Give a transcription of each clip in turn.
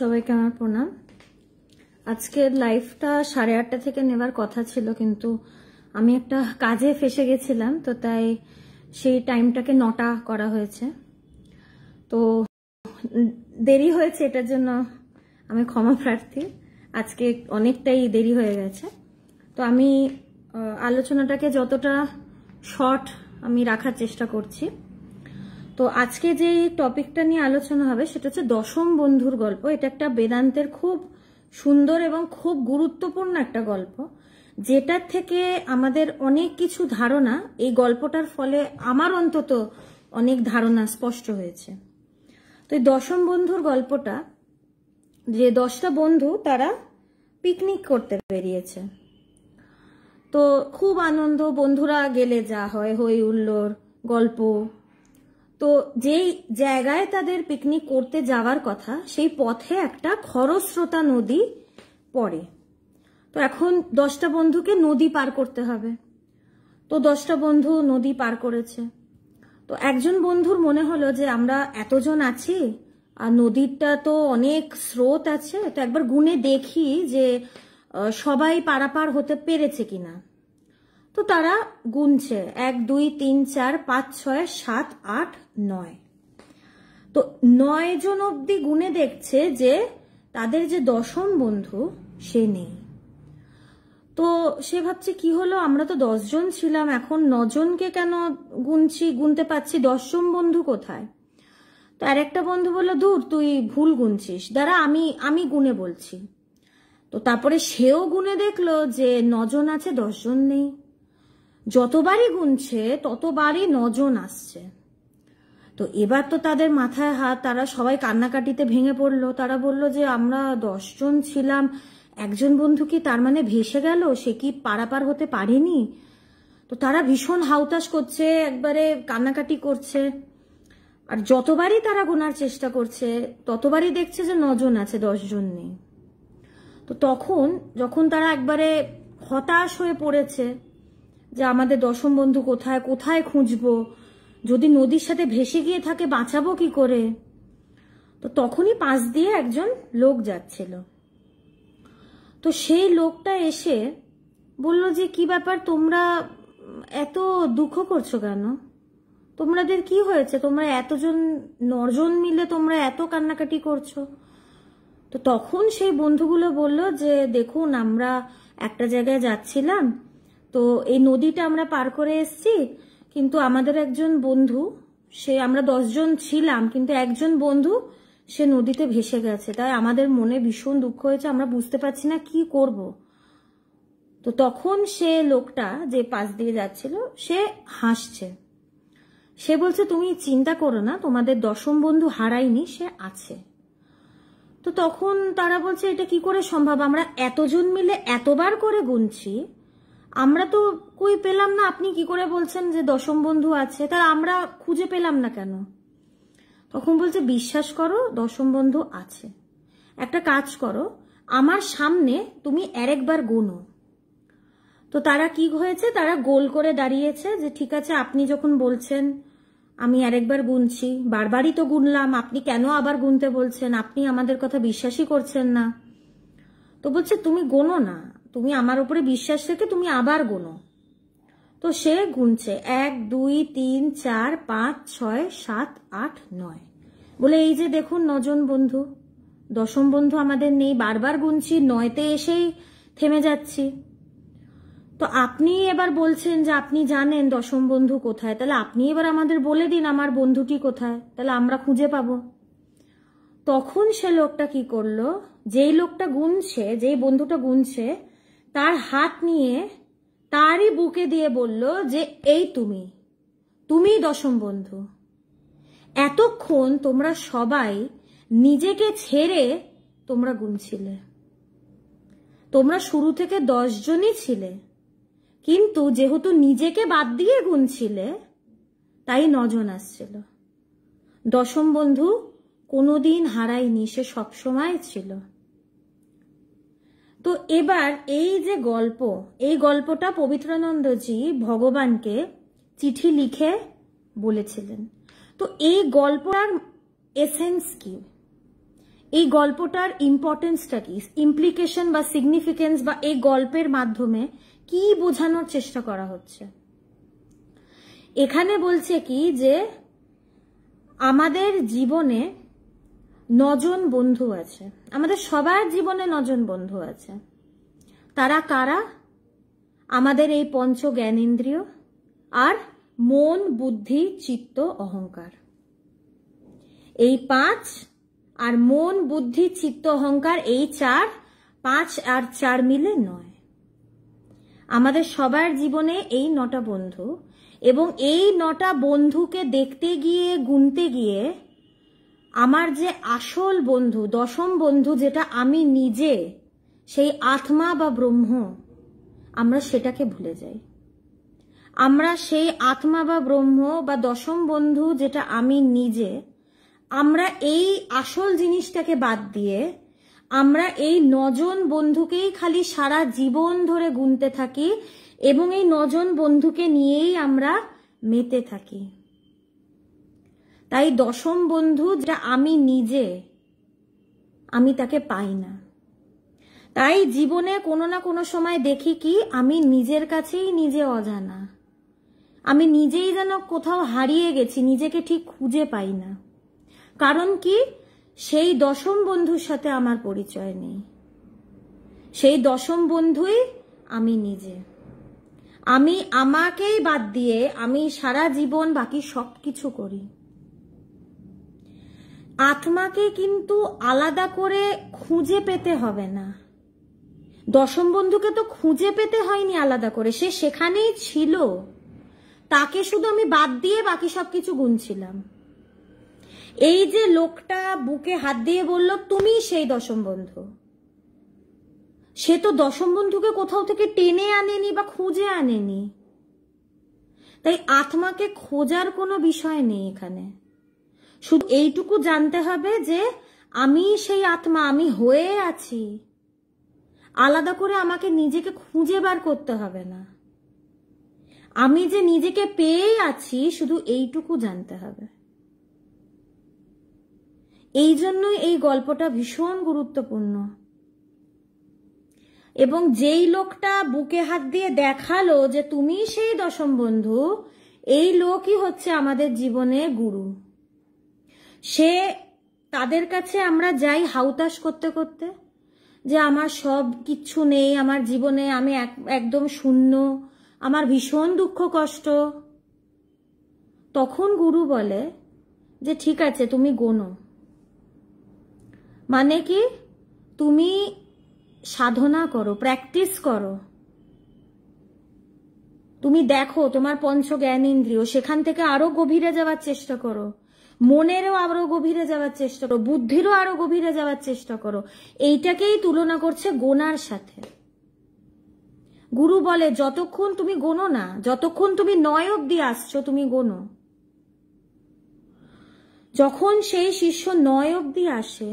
সবাইকে আমার প্রণাম আজকের লাইফটা সাড়ে আটটা থেকে নেবার কথা ছিল কিন্তু আমি একটা কাজে ফেসে গেছিলাম তো তাই সেই টাইমটাকে নটা করা হয়েছে তো দেরি হয়েছে এটার জন্য আমি ক্ষমা প্রার্থী আজকে অনেকটাই দেরি হয়ে গেছে তো আমি আলোচনাটাকে যতটা শর্ট আমি রাখার চেষ্টা করছি তো আজকে যে টপিকটা নিয়ে আলোচনা হবে সেটা হচ্ছে দশম বন্ধুর গল্প এটা একটা বেদান্তের খুব সুন্দর এবং খুব গুরুত্বপূর্ণ একটা গল্প যেটার থেকে আমাদের অনেক কিছু ধারণা এই গল্পটার ফলে আমার অন্তত অনেক ধারণা স্পষ্ট হয়েছে তো এই দশম বন্ধুর গল্পটা যে দশটা বন্ধু তারা পিকনিক করতে বেরিয়েছে তো খুব আনন্দ বন্ধুরা গেলে যা হয় হই হুল্লোড় গল্প তো যেই জায়গায় তাদের পিকনিক করতে যাওয়ার কথা সেই পথে একটা খরস্রোতা নদী পড়ে তো এখন দশটা বন্ধুকে নদী পার করতে হবে তো দশটা বন্ধু নদী পার করেছে তো একজন বন্ধুর মনে হলো যে আমরা এতজন আছি আর নদীরটা তো অনেক স্রোত আছে তো একবার গুনে দেখি যে সবাই পারাপার হতে পেরেছে কিনা তো তারা গুনছে এক দুই তিন চার পাঁচ ছয় সাত আট নয় তো নয় জন অব্দি গুনে দেখছে যে তাদের যে দশম বন্ধু সে নেই তো সে ভাবছে কি হলো আমরা তো দশজন ছিলাম এখন নজনকে কেন গুনছি গুনতে পাচ্ছি দশম বন্ধু কোথায় তো আর একটা বন্ধু বললো দূর তুই ভুল গুনছিস দাঁড়া আমি আমি গুনে বলছি তো তারপরে সেও গুনে দেখলো যে নজন আছে দশজন নেই যতবারই গুনছে ততবারই নজন আসছে তো এবার তো তাদের মাথায় হাত তারা সবাই কান্নাকাটিতে ভেঙে পড়ল তারা বলল যে আমরা দশজন ছিলাম একজন বন্ধু কি তার মানে ভেসে গেল সে কি পারাপার হতে পারেনি তো তারা ভীষণ হাউতাস করছে একবারে কান্নাকাটি করছে আর যতবারই তারা গোনার চেষ্টা করছে ততবারই দেখছে যে নজন আছে দশজন নেই তো তখন যখন তারা একবারে হতাশ হয়ে পড়েছে যে আমাদের দশম বন্ধু কোথায় কোথায় খুঁজব যদি নদীর সাথে ভেসে গিয়ে থাকে বাঁচাবো কি করে তো তখনই পাশ দিয়ে একজন লোক যাচ্ছিল তো সেই লোকটা এসে বলল যে কি ব্যাপার তোমরা এত দুঃখ করছো কেন তোমাদের কি হয়েছে তোমরা এতজন নজন মিলে তোমরা এত কান্নাকাটি করছো তো তখন সেই বন্ধুগুলো বলল যে দেখুন আমরা একটা জায়গায় যাচ্ছিলাম তো এই নদীটা আমরা পার করে এসছি কিন্তু আমাদের একজন বন্ধু সে আমরা দশজন ছিলাম কিন্তু একজন বন্ধু সে নদীতে ভেসে গেছে তাই আমাদের মনে ভীষণ দুঃখ হয়েছে আমরা বুঝতে পারছি না কি করব তো তখন সে লোকটা যে পাশ দিয়ে যাচ্ছিল সে হাসছে সে বলছে তুমি চিন্তা করো না তোমাদের দশম বন্ধু হারায়নি সে আছে তো তখন তারা বলছে এটা কি করে সম্ভব আমরা এতজন মিলে এতবার করে গুনছি আমরা তো কই পেলাম না আপনি কি করে বলছেন যে দশম বন্ধু আছে তার আমরা খুঁজে পেলাম না কেন তখন বলছে বিশ্বাস করো দশম বন্ধু আছে একটা কাজ করো আমার সামনে তুমি আরেকবার গোনো তো তারা কি হয়েছে তারা গোল করে দাঁড়িয়েছে যে ঠিক আছে আপনি যখন বলছেন আমি আরেকবার গুনছি বারবারই তো গুনলাম আপনি কেন আবার গুনতে বলছেন আপনি আমাদের কথা বিশ্বাসই করছেন না তো বলছে তুমি গোনো না তুমি আমার উপরে বিশ্বাস রেখে তুমি আবার গুনো তো সে গুনছে এক দুই তিন চার পাঁচ ছয় সাত আট নয় বলে এই যে দেখুন নজন বন্ধু দশম বন্ধু আমাদের নেই বারবার গুনছি নয়তে এসেই থেমে যাচ্ছি তো আপনি এবার বলছেন যে আপনি জানেন দশম বন্ধু কোথায় তাহলে আপনি এবার আমাদের বলে দিন আমার বন্ধুটি কোথায় তাহলে আমরা খুঁজে পাবো তখন সে লোকটা কি করলো যেই লোকটা গুনছে যেই বন্ধুটা গুনছে তার হাত নিয়ে তারই বুকে দিয়ে বলল যে এই তুমি তুমি দশম বন্ধু এতক্ষণ তোমরা সবাই নিজেকে ছেড়ে তোমরা গুনছিলে তোমরা শুরু থেকে দশজনই ছিলে কিন্তু যেহেতু নিজেকে বাদ দিয়ে গুনছিলে তাই নজন আসছিল দশম বন্ধু কোনোদিন হারায়নি সে সবসময় ছিল তো এবার এই যে গল্প এই গল্পটা পবিত্রানন্দজি ভগবানকে চিঠি লিখে বলেছিলেন তো এই গল্পটার এসেন্স কি এই গল্পটার ইম্পর্টেন্সটা কি ইমপ্লিকেশন বা সিগনিফিকেন্স বা এই গল্পের মাধ্যমে কি বোঝানোর চেষ্টা করা হচ্ছে এখানে বলছে কি যে আমাদের জীবনে নজন বন্ধু আছে আমাদের সবার জীবনে নজন বন্ধু আছে তারা কারা আমাদের এই পঞ্চ জ্ঞানেন্দ্রিয় আর মন বুদ্ধি চিত্ত অহংকার এই পাঁচ আর মন বুদ্ধি চিত্ত অহংকার এই চার পাঁচ আর চার মিলে নয় আমাদের সবার জীবনে এই নটা বন্ধু এবং এই নটা বন্ধুকে দেখতে গিয়ে গুনতে গিয়ে আমার যে আসল বন্ধু দশম বন্ধু যেটা আমি নিজে সেই আত্মা বা ব্রহ্ম আমরা সেটাকে ভুলে যাই আমরা সেই আত্মা বা ব্রহ্ম বা দশম বন্ধু যেটা আমি নিজে আমরা এই আসল জিনিসটাকে বাদ দিয়ে আমরা এই নজন বন্ধুকেই খালি সারা জীবন ধরে গুনতে থাকি এবং এই নজন বন্ধুকে নিয়েই আমরা মেতে থাকি তাই দশম বন্ধু যেটা আমি নিজে আমি তাকে পাই না তাই জীবনে কোনো না কোনো সময় দেখি কি আমি নিজের কাছেই নিজে অজানা আমি নিজেই যেন কোথাও হারিয়ে গেছি নিজেকে ঠিক খুঁজে পাই না কারণ কি সেই দশম বন্ধুর সাথে আমার পরিচয় নেই সেই দশম বন্ধুই আমি নিজে আমি আমাকেই বাদ দিয়ে আমি সারা জীবন বাকি সব কিছু করি আত্মাকে কিন্তু আলাদা করে খুঁজে পেতে হবে না দশম বন্ধুকে তো খুঁজে পেতে হয়নি আলাদা করে সে সেখানেই ছিল তাকে শুধু আমি বাদ দিয়ে বাকি সবকিছু গুনছিলাম এই যে লোকটা বুকে হাত দিয়ে বলল তুমি সেই দশম বন্ধু সে তো দশম বন্ধুকে কোথাও থেকে টেনে আনেনি বা খুঁজে আনেনি তাই আত্মাকে খোঁজার কোনো বিষয় নেই এখানে শুধু এইটুকু জানতে হবে যে আমি সেই আত্মা আমি হয়ে আছি আলাদা করে আমাকে নিজেকে খুঁজে বার করতে হবে না আমি যে নিজেকে পেয়ে আছি শুধু এইটুকু জানতে হবে এই জন্যই এই গল্পটা ভীষণ গুরুত্বপূর্ণ এবং যেই লোকটা বুকে হাত দিয়ে দেখালো যে তুমি সেই দশম বন্ধু এই লোকই হচ্ছে আমাদের জীবনে গুরু সে তাদের কাছে আমরা যাই হাউতাস করতে করতে যে আমার সব কিচ্ছু নেই আমার জীবনে আমি একদম শূন্য আমার ভীষণ দুঃখ কষ্ট তখন গুরু বলে যে ঠিক আছে তুমি গোনো মানে কি তুমি সাধনা করো প্র্যাকটিস করো তুমি দেখো তোমার পঞ্চ জ্ঞান ইন্দ্রিয় সেখান থেকে আরো গভীরে যাওয়ার চেষ্টা করো মনেরও আরো গভীরে যাওয়ার চেষ্টা করো বুদ্ধিরও আরো গভীরে যাওয়ার চেষ্টা করো এইটাকেই তুলনা করছে গোনার সাথে গুরু বলে যতক্ষণ তুমি গোনো না যতক্ষণ তুমি নয় অব্দি আসছো তুমি গোনো যখন সেই শিষ্য নয় অব্দি আসে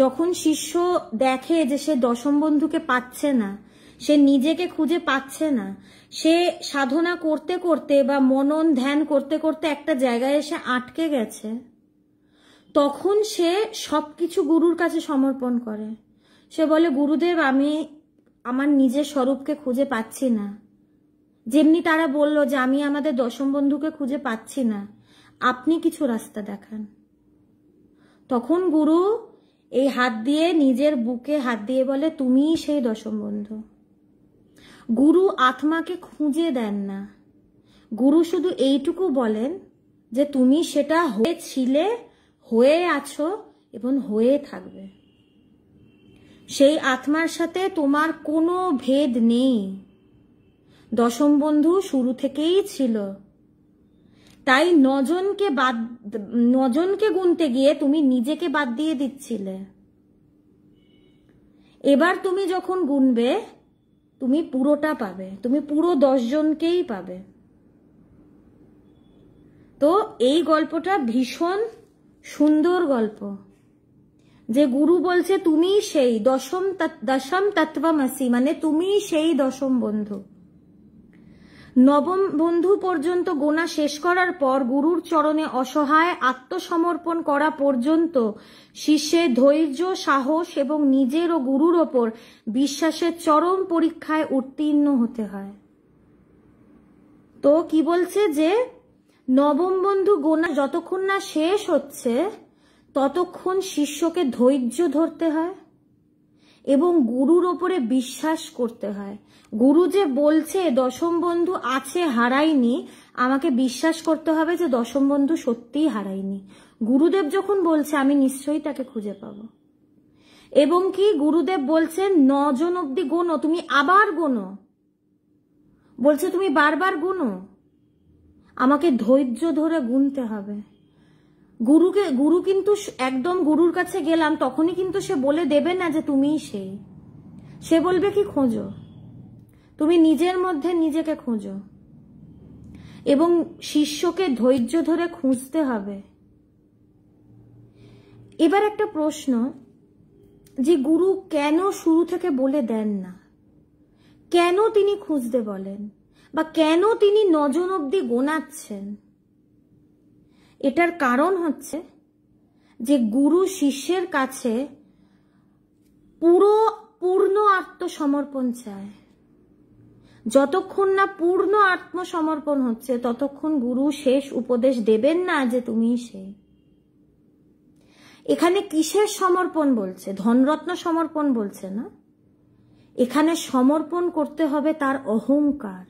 যখন শিষ্য দেখে যে সে দশম বন্ধুকে পাচ্ছে না সে নিজেকে খুঁজে পাচ্ছে না সে সাধনা করতে করতে বা মনন ধ্যান করতে করতে একটা জায়গায় এসে আটকে গেছে তখন সে সবকিছু গুরুর কাছে সমর্পণ করে সে বলে গুরুদেব আমি আমার নিজের স্বরূপকে খুঁজে পাচ্ছি না যেমনি তারা বলল যে আমি আমাদের দশম বন্ধুকে খুঁজে পাচ্ছি না আপনি কিছু রাস্তা দেখান তখন গুরু এই হাত দিয়ে নিজের বুকে হাত দিয়ে বলে তুমিই সেই দশম বন্ধু গুরু আত্মাকে খুঁজে দেন না গুরু শুধু এইটুকু বলেন যে তুমি সেটা হয়েছিলে হয়ে আছো এবং হয়ে থাকবে সেই আত্মার সাথে তোমার কোনো ভেদ নেই দশম বন্ধু শুরু থেকেই ছিল তাই নজনকে বাদ নজনকে গুনতে গিয়ে তুমি নিজেকে বাদ দিয়ে দিচ্ছিলে এবার তুমি যখন গুনবে তুমি পুরোটা পাবে তুমি পুরো দশজনকেই পাবে তো এই গল্পটা ভীষণ সুন্দর গল্প যে গুরু বলছে তুমি সেই দশম দশম তত্ত্বামাসি মানে তুমি সেই দশম বন্ধু নবম বন্ধু পর্যন্ত গোনা শেষ করার পর গুরুর চরণে অসহায় আত্মসমর্পণ করা পর্যন্ত শিষ্যে ধৈর্য সাহস এবং নিজের ও গুরুর ওপর বিশ্বাসের চরম পরীক্ষায় উত্তীর্ণ হতে হয় তো কি বলছে যে নবম বন্ধু গোনা যতক্ষণ না শেষ হচ্ছে ততক্ষণ শিষ্যকে ধৈর্য ধরতে হয় এবং গুরুর ওপরে বিশ্বাস করতে হয় গুরু যে বলছে দশম বন্ধু আছে হারায়নি আমাকে বিশ্বাস করতে হবে যে দশম বন্ধু সত্যিই হারায়নি গুরুদেব যখন বলছে আমি নিশ্চয়ই তাকে খুঁজে পাব এবং কি গুরুদেব বলছে নজন অব্দি গোনো তুমি আবার গোনো বলছে তুমি বারবার গুনো আমাকে ধৈর্য ধরে গুনতে হবে গুরুকে গুরু কিন্তু একদম গুরুর কাছে গেলাম তখনই কিন্তু সে বলে দেবে না যে তুমিই সেই সে বলবে কি খোঁজো তুমি নিজের মধ্যে নিজেকে খোঁজো এবং শিষ্যকে ধৈর্য ধরে খুঁজতে হবে এবার একটা প্রশ্ন যে গুরু কেন শুরু থেকে বলে দেন না কেন তিনি খুঁজতে বলেন বা কেন তিনি নজন অব্দি গোনাচ্ছেন এটার কারণ হচ্ছে যে গুরু শিষ্যের কাছে পুরো পূর্ণ আত্মসমর্পণ চায় যতক্ষণ না পূর্ণ আত্মসমর্পণ হচ্ছে ততক্ষণ গুরু শেষ উপদেশ দেবেন না যে তুমি সে এখানে কিসের সমর্পণ বলছে ধনরত্ন সমর্পণ বলছে না এখানে সমর্পণ করতে হবে তার অহংকার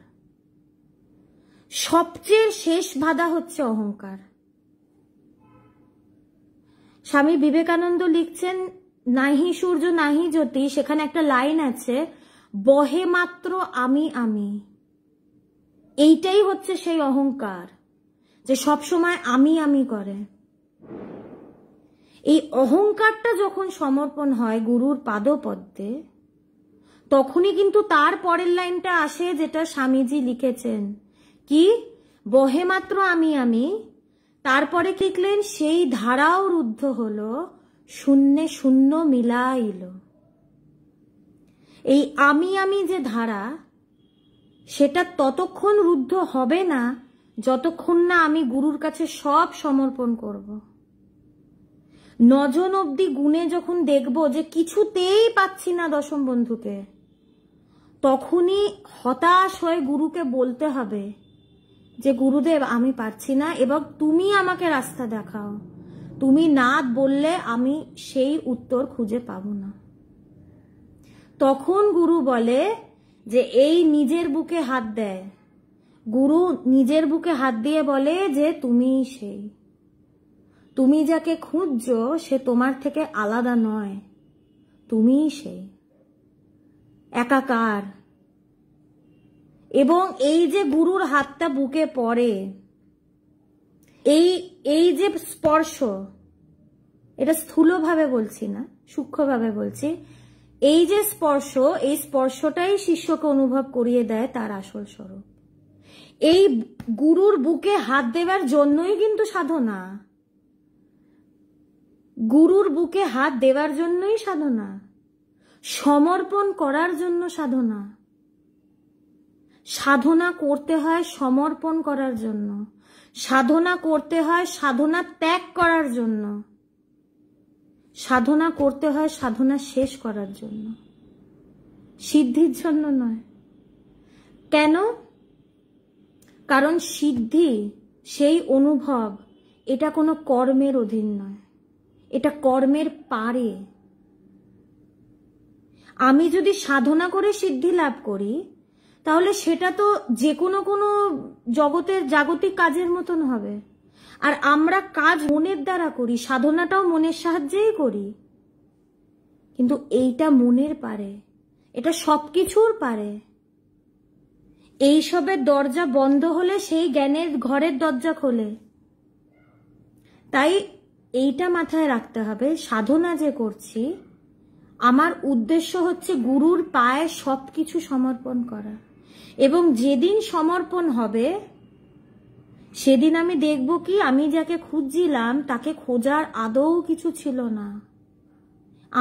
সবচেয়ে শেষ বাধা হচ্ছে অহংকার স্বামী বিবেকানন্দ লিখছেন নাহি সূর্য নাহি জ্যোতি সেখানে একটা লাইন আছে বহে মাত্র আমি আমি এইটাই হচ্ছে সেই অহংকার যে সব সময় আমি আমি করে এই অহংকারটা যখন সমর্পণ হয় গুরুর পাদপদ্মে তখনই কিন্তু তার পরের লাইনটা আসে যেটা স্বামীজি লিখেছেন কি বহে মাত্র আমি আমি তারপরে লিখলেন সেই ধারাও রুদ্ধ হল শূন্যে শূন্য মিলাইল এই আমি আমি যে ধারা সেটা ততক্ষণ রুদ্ধ হবে না যতক্ষণ না আমি গুরুর কাছে সব সমর্পণ করব নজন অব্দি গুণে যখন দেখব যে কিছুতেই পাচ্ছি না দশম বন্ধুকে তখনই হতাশ হয়ে গুরুকে বলতে হবে যে গুরুদেব আমি পারছি না এবং তুমি আমাকে রাস্তা দেখাও তুমি না বললে আমি সেই উত্তর খুঁজে পাবো না তখন গুরু বলে যে এই নিজের বুকে হাত দেয় গুরু নিজের বুকে হাত দিয়ে বলে যে তুমি সেই তুমি যাকে খুঁজছ সে তোমার থেকে আলাদা নয় তুমি সেই একাকার এবং এই যে গুরুর হাতটা বুকে পড়ে এই এই যে স্পর্শ এটা স্থূলভাবে বলছি না সূক্ষ্মভাবে বলছি এই যে স্পর্শ এই স্পর্শটাই শিষ্যকে অনুভব করিয়ে দেয় তার আসল স্বরূপ এই গুরুর বুকে হাত দেওয়ার জন্যই কিন্তু সাধনা গুরুর বুকে হাত দেওয়ার জন্যই সাধনা সমর্পণ করার জন্য সাধনা সাধনা করতে হয় সমর্পণ করার জন্য সাধনা করতে হয় সাধনা ত্যাগ করার জন্য সাধনা করতে হয় সাধনা শেষ করার জন্য সিদ্ধির জন্য নয় কেন কারণ সিদ্ধি সেই অনুভব এটা কোনো কর্মের অধীন নয় এটা কর্মের পারে আমি যদি সাধনা করে সিদ্ধি লাভ করি তাহলে সেটা তো যে কোনো কোনো জগতের জাগতিক কাজের মতন হবে আর আমরা কাজ মনের দ্বারা করি সাধনাটাও মনের সাহায্যেই করি কিন্তু এইটা মনের পারে এটা সবকিছুর পারে এইসবের দরজা বন্ধ হলে সেই জ্ঞানের ঘরের দরজা খোলে তাই এইটা মাথায় রাখতে হবে সাধনা যে করছি আমার উদ্দেশ্য হচ্ছে গুরুর পায়ে সবকিছু সমর্পণ করা এবং যেদিন সমর্পণ হবে সেদিন আমি দেখব কি আমি যাকে খুঁজছিলাম তাকে খোঁজার আদৌ কিছু ছিল না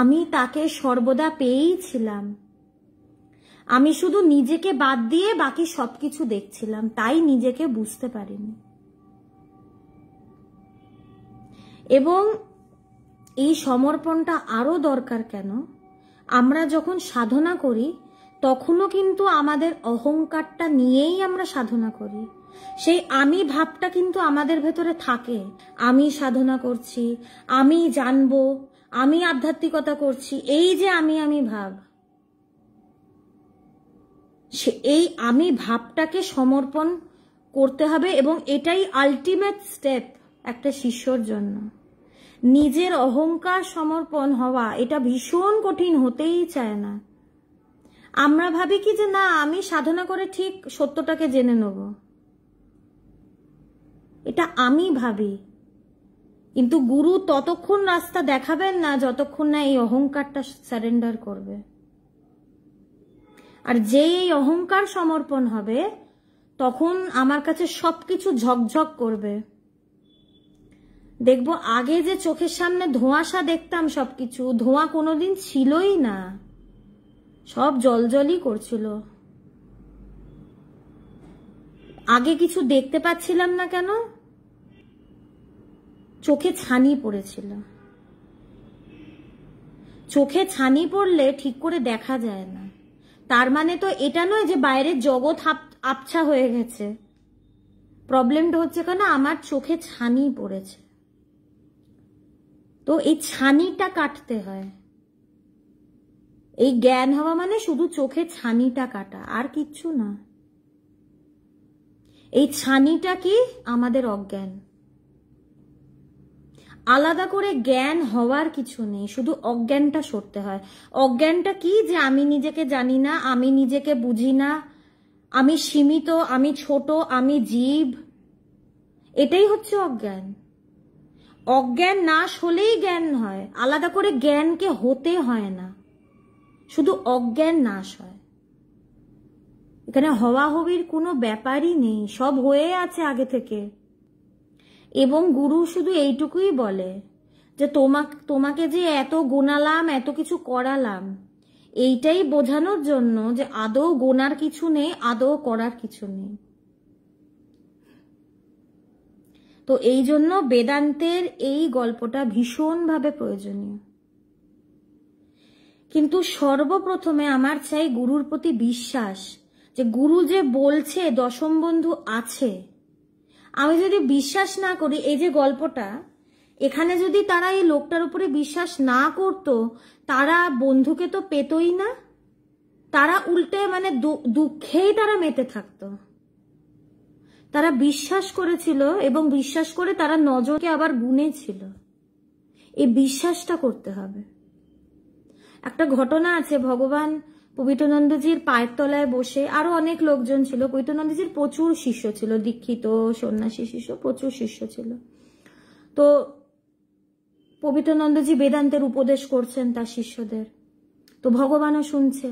আমি তাকে সর্বদা পেয়েই ছিলাম আমি শুধু নিজেকে বাদ দিয়ে বাকি সবকিছু দেখছিলাম তাই নিজেকে বুঝতে পারিনি এবং এই সমর্পণটা আরও দরকার কেন আমরা যখন সাধনা করি তখনও কিন্তু আমাদের অহংকারটা নিয়েই আমরা সাধনা করি সেই আমি ভাবটা কিন্তু আমাদের ভেতরে থাকে আমি সাধনা করছি আমি জানবো আমি আধ্যাত্মিকতা করছি এই যে আমি আমি ভাব সে এই আমি ভাবটাকে সমর্পণ করতে হবে এবং এটাই আলটিমেট স্টেপ একটা শিষ্যর জন্য নিজের অহংকার সমর্পণ হওয়া এটা ভীষণ কঠিন হতেই চায় না আমরা ভাবি কি যে না আমি সাধনা করে ঠিক সত্যটাকে জেনে নেবো এটা আমি ভাবি কিন্তু গুরু ততক্ষণ রাস্তা দেখাবেন না যতক্ষণ না এই অহংকারটা সারেন্ডার করবে আর যে এই অহংকার সমর্পণ হবে তখন আমার কাছে সবকিছু ঝকঝক করবে দেখব আগে যে চোখের সামনে ধোঁয়াশা দেখতাম সবকিছু ধোঁয়া কোনোদিন ছিলই না সব জলজলই করছিল আগে কিছু দেখতে পাচ্ছিলাম না কেন চোখে ছানি পড়েছিল চোখে ছানি পড়লে ঠিক করে দেখা যায় না তার মানে তো এটা নয় যে বাইরের জগৎ আবছা হয়ে গেছে প্রবলেমটা হচ্ছে কেন আমার চোখে ছানি পড়েছে তো এই ছানিটা কাটতে হয় এই জ্ঞান হওয়া মানে শুধু চোখে ছানিটা কাটা আর কিচ্ছু না এই ছানিটা কি আমাদের অজ্ঞান আলাদা করে জ্ঞান হওয়ার কিছু নেই শুধু অজ্ঞানটা সরতে হয় অজ্ঞানটা কি যে আমি নিজেকে জানি না আমি নিজেকে বুঝি না আমি সীমিত আমি ছোট আমি জীব এটাই হচ্ছে অজ্ঞান অজ্ঞান না হলেই জ্ঞান হয় আলাদা করে জ্ঞানকে হতে হয় না শুধু অজ্ঞান নাশ হয় এখানে হওয়া হবির কোনো ব্যাপারই নেই সব হয়ে আছে আগে থেকে এবং গুরু শুধু এইটুকুই বলে যে তোমাকে তোমাকে যে এত গোনালাম এত কিছু করালাম এইটাই বোঝানোর জন্য যে আদৌ গোনার কিছু নেই আদৌ করার কিছু নেই তো এই জন্য বেদান্তের এই গল্পটা ভীষণভাবে প্রয়োজনীয় কিন্তু সর্বপ্রথমে আমার চাই গুরুর প্রতি বিশ্বাস যে গুরু যে বলছে দশম বন্ধু আছে আমি যদি বিশ্বাস না করি এই যে গল্পটা এখানে যদি তারা এই লোকটার উপরে বিশ্বাস না করত তারা বন্ধুকে তো পেতই না তারা উল্টে মানে দুঃখেই তারা মেতে থাকতো তারা বিশ্বাস করেছিল এবং বিশ্বাস করে তারা নজরকে আবার গুনেছিল এই বিশ্বাসটা করতে হবে একটা ঘটনা আছে ভগবান পবিত্রনন্দজির পায়ের তলায় বসে আরো অনেক লোকজন ছিল পবিত্রনন্দজির প্রচুর শিষ্য ছিল দীক্ষিত সন্ন্যাসী শিষ্য প্রচুর শিষ্য ছিল তো পবিত্রনন্দজি বেদান্তের উপদেশ করছেন তার শিষ্যদের তো ভগবানও শুনছে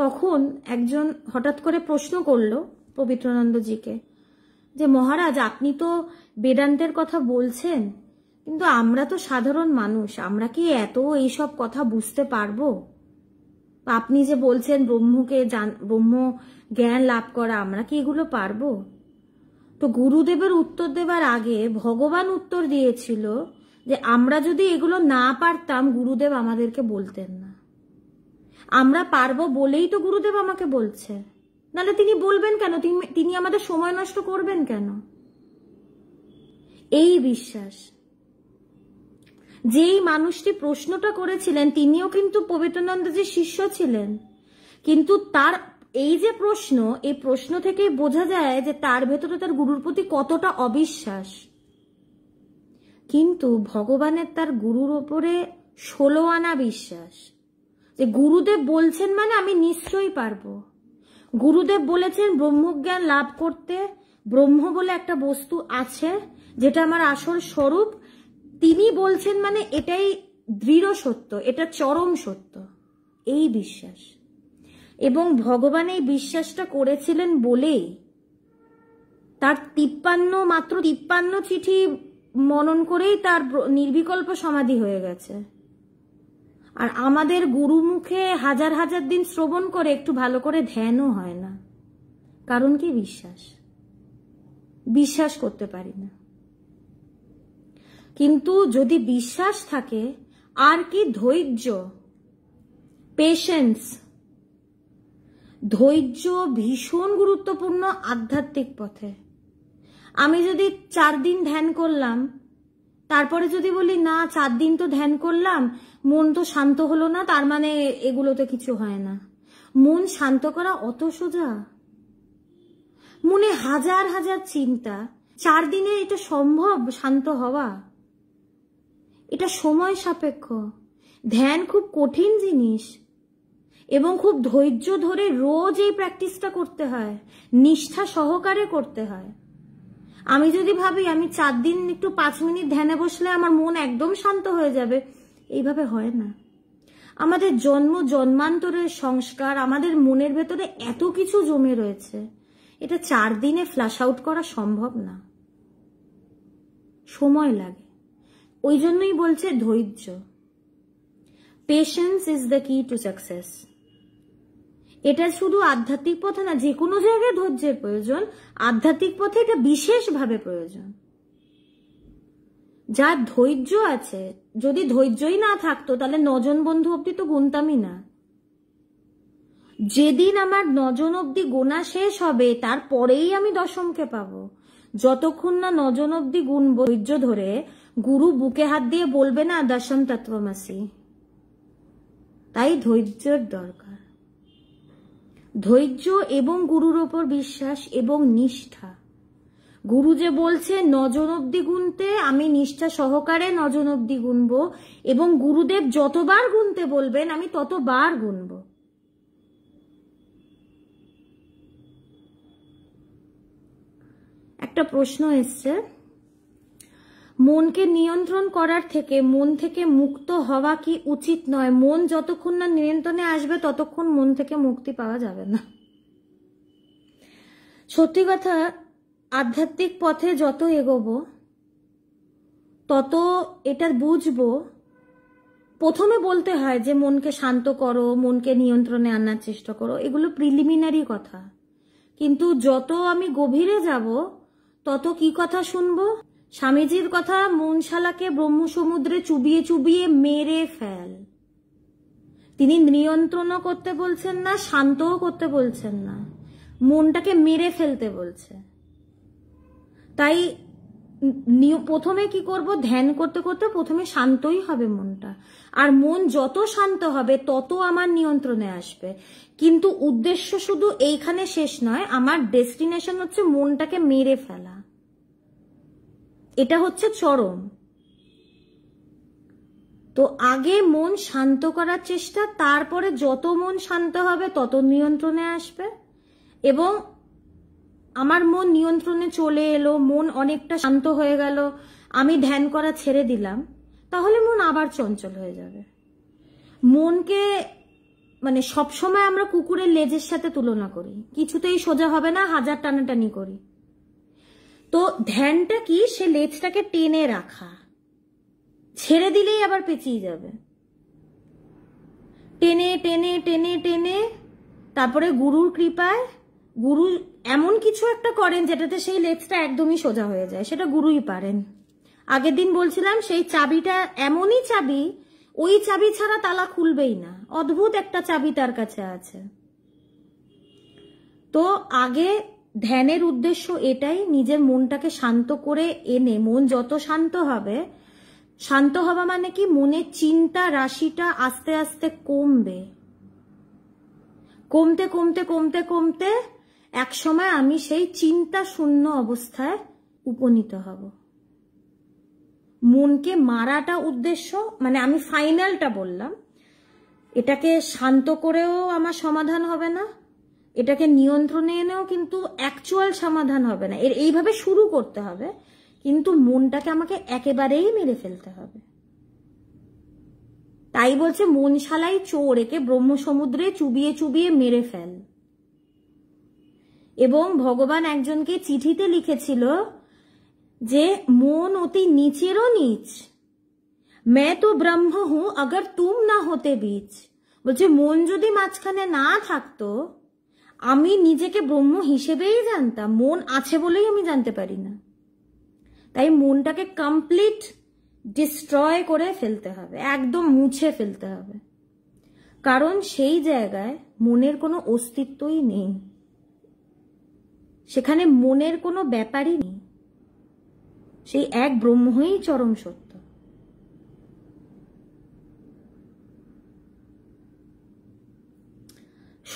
তখন একজন হঠাৎ করে প্রশ্ন করল পবিত্রনন্দজিকে যে মহারাজ আপনি তো বেদান্তের কথা বলছেন কিন্তু আমরা তো সাধারণ মানুষ আমরা কি এত এইসব কথা বুঝতে পারবো আপনি যে বলছেন ব্রহ্মকে ব্রহ্ম জ্ঞান লাভ করা আমরা কি এগুলো পারবো তো গুরুদেবের উত্তর দেবার আগে ভগবান উত্তর দিয়েছিল যে আমরা যদি এগুলো না পারতাম গুরুদেব আমাদেরকে বলতেন না আমরা পারবো বলেই তো গুরুদেব আমাকে বলছে নাহলে তিনি বলবেন কেন তিনি আমাদের সময় নষ্ট করবেন কেন এই বিশ্বাস যেই মানুষটি প্রশ্নটা করেছিলেন তিনিও কিন্তু পবিত্রানন্দজির শিষ্য ছিলেন কিন্তু তার এই যে প্রশ্ন এই প্রশ্ন থেকে বোঝা যায় যে তার ভেতরে তার গুরুর প্রতি কতটা অবিশ্বাস কিন্তু ভগবানের তার গুরুর ওপরে ষোলো আনা বিশ্বাস যে গুরুদেব বলছেন মানে আমি নিশ্চয়ই পারবো গুরুদেব বলেছেন ব্রহ্মজ্ঞান লাভ করতে ব্রহ্ম বলে একটা বস্তু আছে যেটা আমার আসল স্বরূপ তিনি বলছেন মানে এটাই দৃঢ় সত্য এটা চরম সত্য এই বিশ্বাস এবং ভগবান এই বিশ্বাসটা করেছিলেন বলেই তার তিপ্পান্ন মাত্র তিপ্পান্ন চিঠি মনন করেই তার নির্বিকল্প সমাধি হয়ে গেছে আর আমাদের গুরু মুখে হাজার হাজার দিন শ্রবণ করে একটু ভালো করে ধ্যানও হয় না কারণ কি বিশ্বাস বিশ্বাস করতে পারি না কিন্তু যদি বিশ্বাস থাকে আর কি ধৈর্য পেশেন্স ধৈর্য ভীষণ গুরুত্বপূর্ণ আধ্যাত্মিক পথে আমি যদি চার দিন ধ্যান করলাম তারপরে যদি বলি না চার দিন তো ধ্যান করলাম মন তো শান্ত হলো না তার মানে এগুলোতে কিছু হয় না মন শান্ত করা অত সোজা মনে হাজার হাজার চিন্তা চার দিনে এটা সম্ভব শান্ত হওয়া এটা সময় সাপেক্ষ ধ্যান খুব কঠিন জিনিস এবং খুব ধৈর্য ধরে রোজ এই প্র্যাকটিসটা করতে হয় নিষ্ঠা সহকারে করতে হয় আমি যদি ভাবি আমি চার দিন একটু পাঁচ মিনিট ধ্যানে বসলে আমার মন একদম শান্ত হয়ে যাবে এইভাবে হয় না আমাদের জন্ম জন্মান্তরের সংস্কার আমাদের মনের ভেতরে এত কিছু জমে রয়েছে এটা চার দিনে ফ্ল্যাশ আউট করা সম্ভব না সময় লাগে ওই জন্যই বলছে ধৈর্য patience is the key to success এটা শুধু আধ্যাত্মিক পথে না যে কোনো জায়গায় ধৈর্যের প্রয়োজন আধ্যাত্মিক পথে এটা বিশেষভাবে প্রয়োজন যা ধৈর্য আছে যদি ধৈর্যই না থাকতো তাহলে নজন বন্ধু অব্দি তো গুনতামই না যেদিন আমার নজন অব্দি গোনা শেষ হবে তারপরেই আমি দশমকে পাবো যতক্ষণ না নজন অব্দি গুণ ধৈর্য ধরে গুরু বুকে হাত দিয়ে বলবে না দশম তত্ত্বমাসি তাই ধৈর্যের দরকার ধৈর্য এবং গুরুর ওপর বিশ্বাস এবং নিষ্ঠা গুরু যে বলছে নজন অব্দি গুনতে আমি নিষ্ঠা সহকারে নজন অব্দি গুনব এবং গুরুদেব যতবার গুনতে বলবেন আমি ততবার গুনব একটা প্রশ্ন এসছে মনকে নিয়ন্ত্রণ করার থেকে মন থেকে মুক্ত হওয়া কি উচিত নয় মন যতক্ষণ না নিয়ন্ত্রণে আসবে ততক্ষণ মন থেকে মুক্তি পাওয়া যাবে না সত্যি কথা আধ্যাত্মিক পথে যত এগোব তত এটার বুঝবো প্রথমে বলতে হয় যে মনকে শান্ত করো মনকে নিয়ন্ত্রণে আনার চেষ্টা করো এগুলো প্রিলিমিনারি কথা কিন্তু যত আমি গভীরে যাব তত কি কথা শুনবো স্বামীজির কথা মনশালাকে ব্রহ্মসমুদ্রে চুবিয়ে চুবিয়ে মেরে ফেল তিনি নিয়ন্ত্রণও করতে বলছেন না শান্তও করতে বলছেন না মনটাকে মেরে ফেলতে বলছে তাই প্রথমে কি করব ধ্যান করতে করতে প্রথমে শান্তই হবে মনটা আর মন যত শান্ত হবে তত আমার নিয়ন্ত্রণে আসবে কিন্তু উদ্দেশ্য শুধু এইখানে শেষ নয় আমার ডেস্টিনেশন হচ্ছে মনটাকে মেরে ফেলা এটা হচ্ছে চরম তো আগে মন শান্ত করার চেষ্টা তারপরে যত মন শান্ত হবে তত নিয়ন্ত্রণে আসবে এবং আমার মন নিয়ন্ত্রণে চলে এলো মন অনেকটা শান্ত হয়ে গেল আমি ধ্যান করা ছেড়ে দিলাম তাহলে মন আবার চঞ্চল হয়ে যাবে মনকে মানে সবসময় আমরা কুকুরের লেজের সাথে তুলনা করি কিছুতেই সোজা হবে না হাজার টানাটানি করি তো ধ্যানটা কি সে লেজটাকে টেনে রাখা ছেড়ে দিলেই আবার পেঁচিয়ে যাবে টেনে টেনে টেনে টেনে তারপরে গুরুর কৃপায় গুরু এমন কিছু একটা করেন যেটাতে সেই লেজটা একদমই সোজা হয়ে যায় সেটা গুরুই পারেন আগের দিন বলছিলাম সেই চাবিটা এমনই চাবি ওই চাবি ছাড়া তালা খুলবেই না অদ্ভুত একটা চাবি তার কাছে আছে তো আগে ধ্যানের উদ্দেশ্য এটাই নিজের মনটাকে শান্ত করে এনে মন যত শান্ত হবে শান্ত হওয়া মানে কি মনে চিন্তা রাশিটা আস্তে আস্তে কমবে কমতে কমতে কমতে কমতে এক সময় আমি সেই চিন্তা শূন্য অবস্থায় উপনীত হব মনকে মারাটা উদ্দেশ্য মানে আমি ফাইনালটা বললাম এটাকে শান্ত করেও আমার সমাধান হবে না এটাকে নিয়ন্ত্রণে এনেও কিন্তু অ্যাকচুয়াল সমাধান হবে না এর এইভাবে শুরু করতে হবে কিন্তু মনটাকে আমাকে একেবারেই মেরে ফেলতে হবে তাই বলছে মন শালাই চোর একে ব্রহ্ম সমুদ্রে চুবিয়ে চুবিয়ে মেরে ফেল এবং ভগবান একজনকে চিঠিতে লিখেছিল যে মন অতি নিচেরও নিচ मैं তো ব্রহ্ম হু আগর তুম না হতে বীজ বলছে মন যদি মাঝখানে না থাকতো আমি নিজেকে ব্রহ্ম হিসেবেই জানতাম মন আছে বলেই আমি জানতে পারি না তাই মনটাকে কমপ্লিট ডিস্ট্রয় করে ফেলতে হবে একদম মুছে ফেলতে হবে কারণ সেই জায়গায় মনের কোনো অস্তিত্বই নেই সেখানে মনের কোনো ব্যাপারই নেই সেই এক ব্রহ্মই চরম সত্য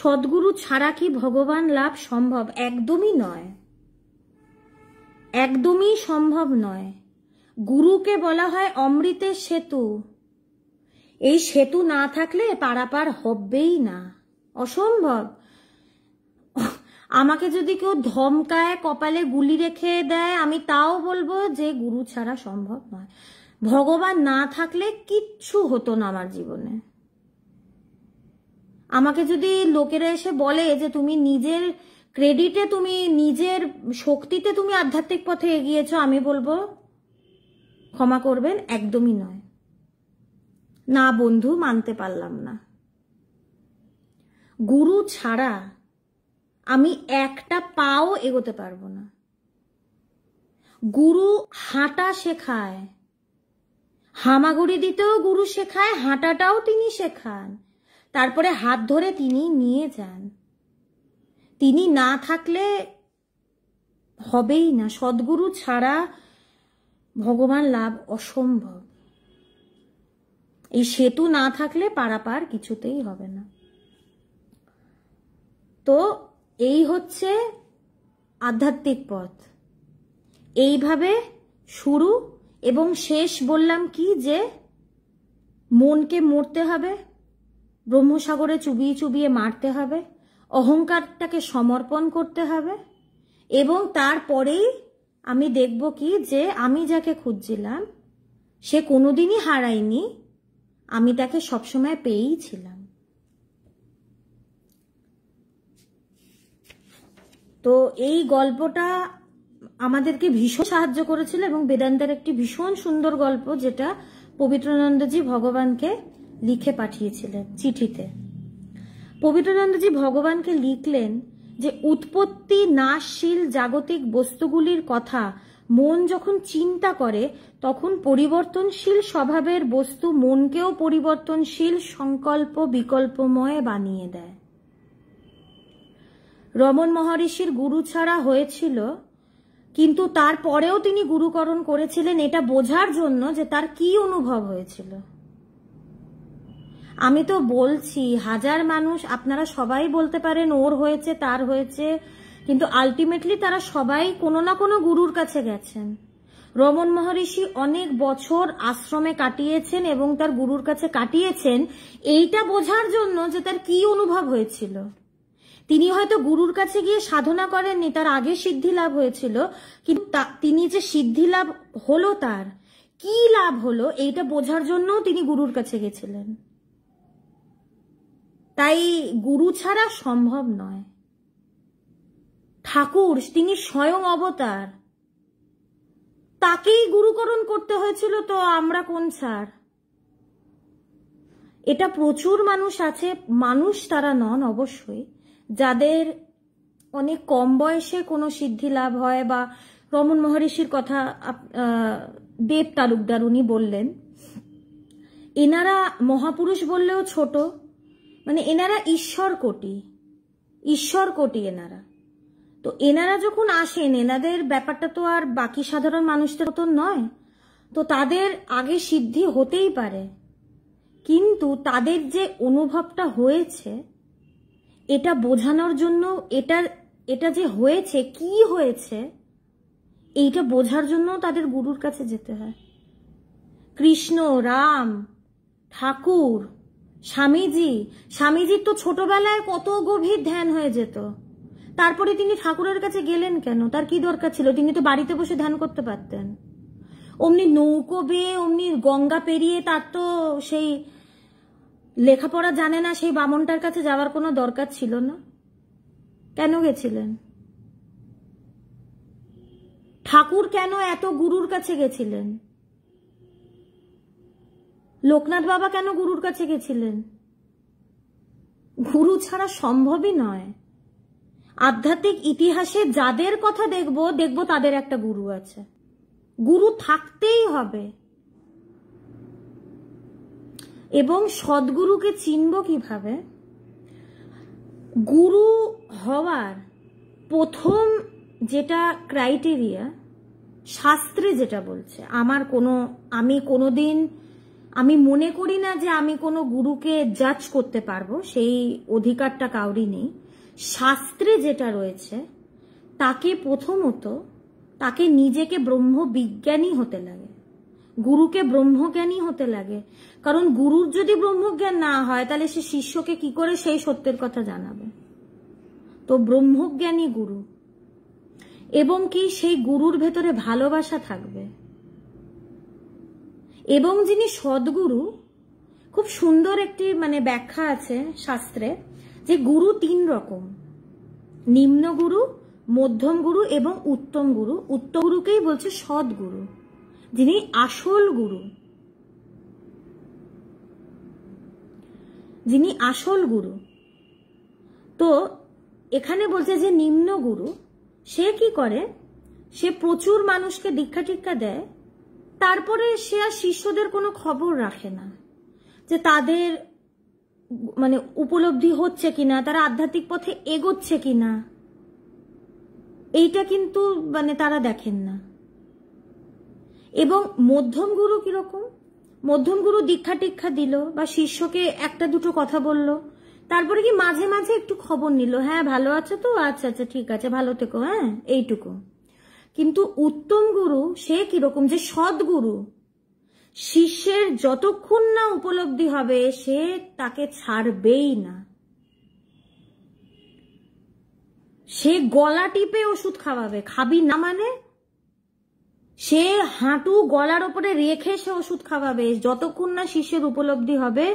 সদ্গুরু ছাড়া কি ভগবান লাভ সম্ভব একদমই নয় একদমই সম্ভব নয় গুরুকে বলা হয় অমৃতের সেতু এই সেতু না থাকলে পারাপার হবেই না অসম্ভব আমাকে যদি কেউ ধমকায় কপালে গুলি রেখে দেয় আমি তাও বলবো যে গুরু ছাড়া সম্ভব নয় ভগবান না থাকলে কিচ্ছু হতো না আমার জীবনে আমাকে যদি লোকেরা এসে বলে যে তুমি নিজের ক্রেডিটে তুমি নিজের শক্তিতে তুমি আধ্যাত্মিক পথে এগিয়েছ আমি বলবো ক্ষমা করবেন একদমই নয় না বন্ধু মানতে পারলাম না গুরু ছাড়া আমি একটা পাও এগোতে পারবো না গুরু হাঁটা শেখায় হামাগুড়ি দিতেও গুরু শেখায় হাঁটাটাও তিনি শেখান তারপরে হাত ধরে তিনি নিয়ে যান তিনি না থাকলে হবেই না সদ্গুরু ছাড়া ভগবান লাভ অসম্ভব এই সেতু না থাকলে পারাপার কিছুতেই হবে না তো এই হচ্ছে আধ্যাত্মিক পথ এইভাবে শুরু এবং শেষ বললাম কি যে মনকে মরতে হবে ব্রহ্মসাগরে চুবিয়ে চুবিয়ে মারতে হবে অহংকারটাকে সমর্পণ করতে হবে এবং তারপরেই আমি দেখব কি যে আমি যাকে খুঁজছিলাম সে কোনোদিনই হারায়নি আমি তাকে সবসময় পেয়েই ছিলাম তো এই গল্পটা আমাদেরকে ভীষণ সাহায্য করেছিল এবং বেদান্তের একটি ভীষণ সুন্দর গল্প যেটা পবিত্রানন্দজি ভগবানকে লিখে পাঠিয়েছিলেন চিঠিতে পবিত্রানন্দজি ভগবানকে লিখলেন যে উৎপত্তি নাশশীল জাগতিক বস্তুগুলির কথা মন যখন চিন্তা করে তখন পরিবর্তনশীল স্বভাবের বস্তু মনকেও পরিবর্তনশীল সংকল্প বিকল্পময় বানিয়ে দেয় রমন মহর্ষির গুরু ছাড়া হয়েছিল কিন্তু তারপরেও তিনি গুরুকরণ করেছিলেন এটা বোঝার জন্য যে তার কি অনুভব হয়েছিল আমি তো বলছি হাজার মানুষ আপনারা সবাই বলতে পারেন ওর হয়েছে তার হয়েছে কিন্তু আলটিমেটলি তারা সবাই কোনো না কোনো গুরুর কাছে গেছেন রমন মহর্ষি অনেক বছর আশ্রমে কাটিয়েছেন এবং তার গুরুর কাছে কাটিয়েছেন এইটা বোঝার জন্য যে তার কি অনুভব হয়েছিল তিনি হয়তো গুরুর কাছে গিয়ে সাধনা করেননি তার আগে সিদ্ধি লাভ হয়েছিল কিন্তু তিনি যে সিদ্ধি লাভ হলো তার কি লাভ হলো এইটা বোঝার জন্য তিনি গুরুর কাছে গেছিলেন তাই গুরু ছাড়া সম্ভব নয় ঠাকুর তিনি স্বয়ং অবতার তাকেই গুরুকরণ করতে হয়েছিল তো আমরা কোন ছাড় এটা প্রচুর মানুষ আছে মানুষ তারা নন অবশ্যই যাদের অনেক কম বয়সে কোনো সিদ্ধি লাভ হয় বা রমন মহর্ষির কথা দেব তালুকদার উনি বললেন এনারা মহাপুরুষ বললেও ছোট মানে এনারা ঈশ্বর কোটি ঈশ্বর কোটি এনারা তো এনারা যখন আসেন এনাদের ব্যাপারটা তো আর বাকি সাধারণ মানুষদের মতন নয় তো তাদের আগে সিদ্ধি হতেই পারে কিন্তু তাদের যে অনুভবটা হয়েছে এটা বোঝানোর জন্য এটা এটা যে হয়েছে কি হয়েছে এইটা বোঝার জন্য তাদের গুরুর কাছে যেতে হয় কৃষ্ণ রাম ঠাকুর স্বামীজি স্বামীজির তো ছোটবেলায় কত গভীর ধ্যান হয়ে যেত তারপরে তিনি ঠাকুরের কাছে গেলেন কেন তার কি দরকার ছিল তিনি তো বাড়িতে বসে ধ্যান করতে পারতেন অমনি নৌকো বেয়ে অমনি গঙ্গা পেরিয়ে তার তো সেই লেখাপড়া জানে না সেই বামনটার কাছে যাওয়ার কোনো দরকার ছিল না কেন গেছিলেন ঠাকুর কেন এত গুরুর কাছে গেছিলেন লোকনাথ বাবা কেন গুরুর কাছে গেছিলেন গুরু ছাড়া সম্ভবই নয় আধ্যাত্মিক ইতিহাসে যাদের কথা দেখব দেখব তাদের একটা গুরু আছে গুরু থাকতেই হবে এবং সদ্গুরুকে চিনব কিভাবে গুরু হওয়ার প্রথম যেটা ক্রাইটেরিয়া শাস্ত্রে যেটা বলছে আমার কোনো আমি কোনোদিন দিন আমি মনে করি না যে আমি কোনো গুরুকে জাজ করতে পারবো সেই অধিকারটা কাউরি নেই শাস্ত্রে যেটা রয়েছে তাকে প্রথমত তাকে নিজেকে ব্রহ্ম বিজ্ঞানী হতে লাগে গুরুকে ব্রহ্মজ্ঞানী হতে লাগে কারণ গুরুর যদি ব্রহ্মজ্ঞান না হয় তাহলে সে শিষ্যকে কি করে সেই সত্যের কথা জানাবে তো ব্রহ্মজ্ঞানী গুরু এবং কি সেই গুরুর ভেতরে ভালোবাসা থাকবে এবং যিনি সদ্গুরু খুব সুন্দর একটি মানে ব্যাখ্যা আছে শাস্ত্রে যে গুরু তিন রকম নিম্ন গুরু মধ্যম গুরু এবং উত্তম গুরু উত্তম গুরুকেই বলছে সদ্গুরু যিনি আসল গুরু যিনি আসল গুরু তো এখানে বলছে যে নিম্ন গুরু সে কি করে সে প্রচুর মানুষকে দীক্ষা টিক্ষা দেয় তারপরে সে আর শিষ্যদের কোনো খবর রাখে না যে তাদের মানে উপলব্ধি হচ্ছে কিনা তারা আধ্যাত্মিক পথে এগোচ্ছে কিনা এইটা কিন্তু মানে তারা দেখেন না এবং মধ্যম গুরু কিরকম মধ্যম গুরু দীক্ষা টিক্ষা দিল বা শিষ্যকে একটা দুটো কথা বলল তারপরে কি মাঝে মাঝে একটু খবর নিল হ্যাঁ ভালো আছো তো আচ্ছা আচ্ছা ঠিক আছে ভালো থেকো হ্যাঁ এইটুকু কিন্তু উত্তম গুরু সে কিরকম যে সদ্গুরু শিষ্যের যতক্ষণ না উপলব্ধি হবে সে তাকে ছাড়বেই না সে গলা টিপে ওষুধ খাওয়াবে খাবি না মানে সে হাঁটু গলার ওপরে রেখে সে ওষুধ খাওয়াবে যতক্ষণ না শিষ্যের উপলব্ধি হবে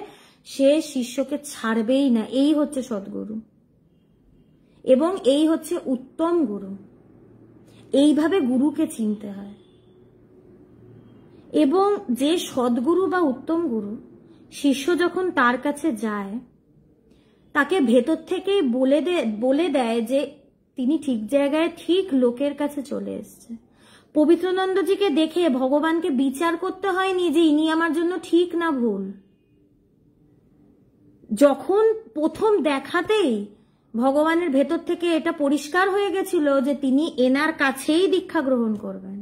সে শিষ্যকে ছাড়বেই না এই হচ্ছে সদ্গুরু এবং এই হচ্ছে উত্তম গুরু এইভাবে গুরুকে চিনতে হয় এবং যে সদ্গুরু বা উত্তম গুরু শিষ্য যখন তার কাছে যায় তাকে ভেতর থেকেই বলে বলে দেয় যে তিনি ঠিক জায়গায় ঠিক লোকের কাছে চলে এসছে পবিত্রনন্দজিকে দেখে ভগবানকে বিচার করতে হয়নি যে ইনি আমার জন্য ঠিক না ভুল যখন প্রথম দেখাতেই ভগবানের ভেতর থেকে এটা পরিষ্কার হয়ে গেছিল যে তিনি এনার কাছেই দীক্ষা গ্রহণ করবেন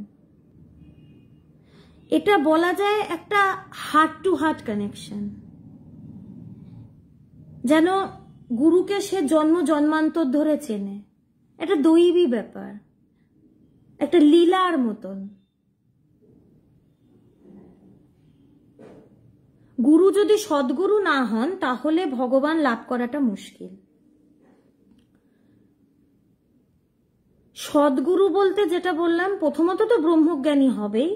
এটা বলা যায় একটা হার্ট টু হার্ট কানেকশন যেন গুরুকে সে জন্ম জন্মান্তর ধরে চেনে এটা দৈবী ব্যাপার একটা লীলার মতন গুরু যদি সদ্গুরু না হন তাহলে ভগবান লাভ করাটা মুশকিল সদ্গুরু বলতে যেটা বললাম প্রথমত তো ব্রহ্মজ্ঞানী হবেই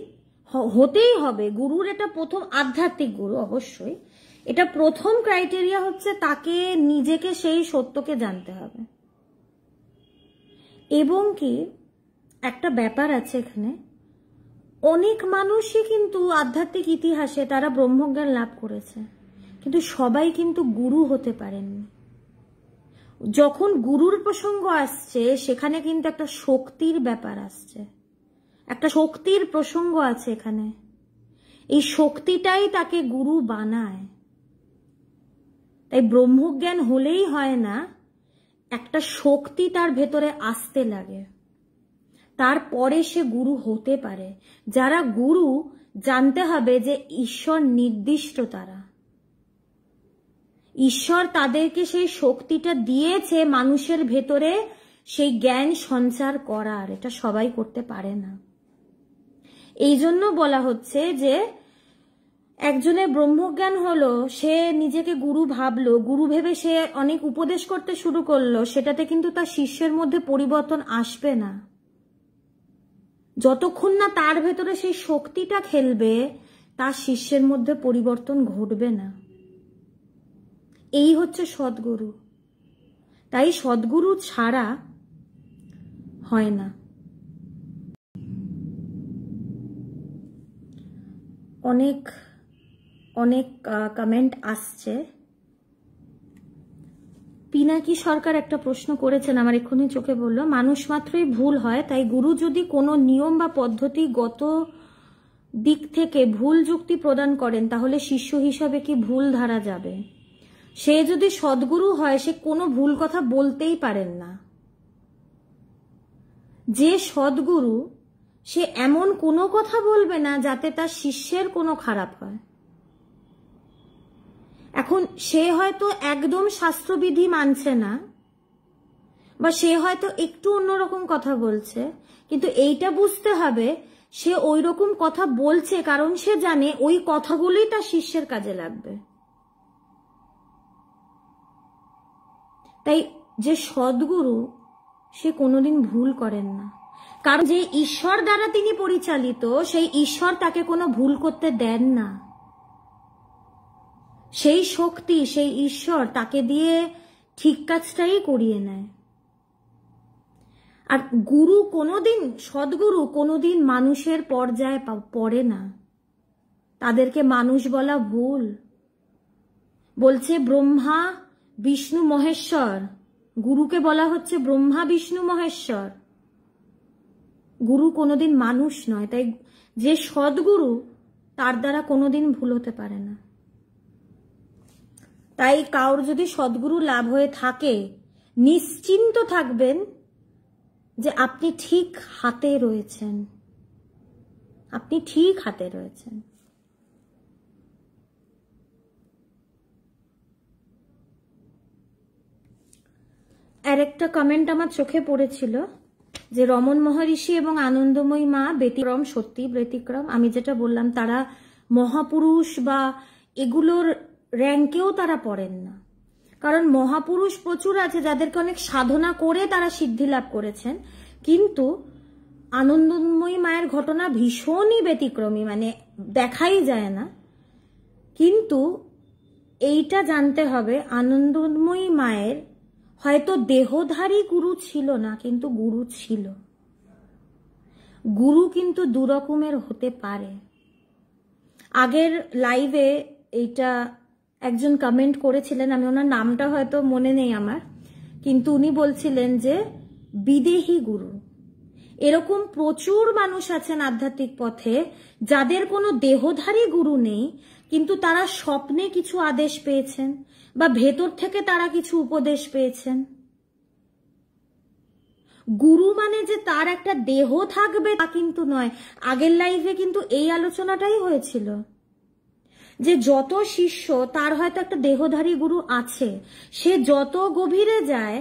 হতেই হবে গুরুর এটা প্রথম আধ্যাত্মিক গুরু অবশ্যই এটা প্রথম ক্রাইটেরিয়া হচ্ছে তাকে নিজেকে সেই সত্যকে জানতে হবে এবং কি একটা ব্যাপার আছে এখানে অনেক মানুষই কিন্তু আধ্যাত্মিক ইতিহাসে তারা ব্রহ্মজ্ঞান লাভ করেছে কিন্তু সবাই কিন্তু গুরু হতে পারেননি যখন গুরুর প্রসঙ্গ আসছে সেখানে কিন্তু একটা শক্তির ব্যাপার আসছে একটা শক্তির প্রসঙ্গ আছে এখানে এই শক্তিটাই তাকে গুরু বানায় তাই ব্রহ্মজ্ঞান হলেই হয় না একটা শক্তি তার ভেতরে আসতে লাগে তারপরে সে গুরু হতে পারে যারা গুরু জানতে হবে যে ঈশ্বর নির্দিষ্ট তারা ঈশ্বর তাদেরকে সেই শক্তিটা দিয়েছে মানুষের ভেতরে সেই জ্ঞান সঞ্চার করার এটা সবাই করতে পারে না এই জন্য বলা হচ্ছে যে একজনের ব্রহ্মজ্ঞান হলো সে নিজেকে গুরু ভাবলো গুরু ভেবে সে অনেক উপদেশ করতে শুরু করলো সেটাতে কিন্তু তার শিষ্যের মধ্যে পরিবর্তন আসবে না যতক্ষণ না তার ভেতরে সেই শক্তিটা খেলবে তার শিষ্যের মধ্যে পরিবর্তন ঘটবে না এই হচ্ছে সদ্গুরু তাই সদ্গুরু ছাড়া হয় না অনেক অনেক কমেন্ট আসছে পিনাকি সরকার একটা প্রশ্ন করেছেন আমার এক্ষুনি চোখে বলল মানুষ মাত্রই ভুল হয় তাই গুরু যদি কোনো নিয়ম বা পদ্ধতিগত দিক থেকে ভুল যুক্তি প্রদান করেন তাহলে শিষ্য হিসাবে কি ভুল ধারা যাবে সে যদি সদ্গুরু হয় সে কোনো ভুল কথা বলতেই পারেন না যে সদ্গুরু সে এমন কোনো কথা বলবে না যাতে তার শিষ্যের কোনো খারাপ হয় এখন সে হয়তো একদম শাস্ত্রবিধি মানছে না বা সে হয়তো একটু অন্যরকম কথা বলছে কিন্তু এইটা বুঝতে হবে সে ওই রকম কথা বলছে কারণ সে জানে ওই কথাগুলোই তার শিষ্যের কাজে লাগবে তাই যে সদ্গুরু সে কোনোদিন ভুল করেন না কারণ যে ঈশ্বর দ্বারা তিনি পরিচালিত সেই ঈশ্বর তাকে কোনো ভুল করতে দেন না সেই শক্তি সেই ঈশ্বর তাকে দিয়ে ঠিক কাজটাই করিয়ে নেয় আর গুরু কোনোদিন সদ্গুরু কোনোদিন মানুষের পর্যায়ে পড়ে না তাদেরকে মানুষ বলা ভুল বলছে ব্রহ্মা বিষ্ণু মহেশ্বর গুরুকে বলা হচ্ছে ব্রহ্মা বিষ্ণু মহেশ্বর গুরু কোনোদিন মানুষ নয় তাই যে সদ্গুরু তার দ্বারা কোনোদিন ভুল হতে পারে না তাই কাউর যদি সদ্গুরু লাভ হয়ে থাকে নিশ্চিন্ত থাকবেন যে আপনি ঠিক হাতে রয়েছেন আপনি ঠিক হাতে রয়েছেন আর একটা কমেন্ট আমার চোখে পড়েছিল যে রমন মহর্ষি এবং আনন্দময়ী মা ব্যতিক্রম সত্যি ব্যতিক্রম আমি যেটা বললাম তারা মহাপুরুষ বা এগুলোর র্যাঙ্কেও তারা পড়েন না কারণ মহাপুরুষ প্রচুর আছে যাদেরকে অনেক সাধনা করে তারা সিদ্ধি লাভ করেছেন কিন্তু আনন্দময়ী মায়ের ঘটনা ভীষণই ব্যতিক্রমী মানে দেখাই যায় না কিন্তু এইটা জানতে হবে আনন্দময়ী মায়ের হয়তো দেহধারী গুরু ছিল না কিন্তু গুরু ছিল গুরু কিন্তু দুরকমের হতে পারে আগের লাইভে এইটা একজন কমেন্ট করেছিলেন আমি ওনার নামটা হয়তো মনে নেই আমার কিন্তু উনি বলছিলেন যে বিদেহী গুরু এরকম প্রচুর মানুষ আছেন আধ্যাত্মিক পথে যাদের কোনো দেহধারী গুরু নেই কিন্তু তারা স্বপ্নে কিছু আদেশ পেয়েছেন বা ভেতর থেকে তারা কিছু উপদেশ পেয়েছেন গুরু মানে যে তার একটা দেহ থাকবে তা কিন্তু নয় আগের লাইফে কিন্তু এই আলোচনাটাই হয়েছিল যে যত শিষ্য তার হয়তো একটা দেহধারী গুরু আছে সে যত গভীরে যায়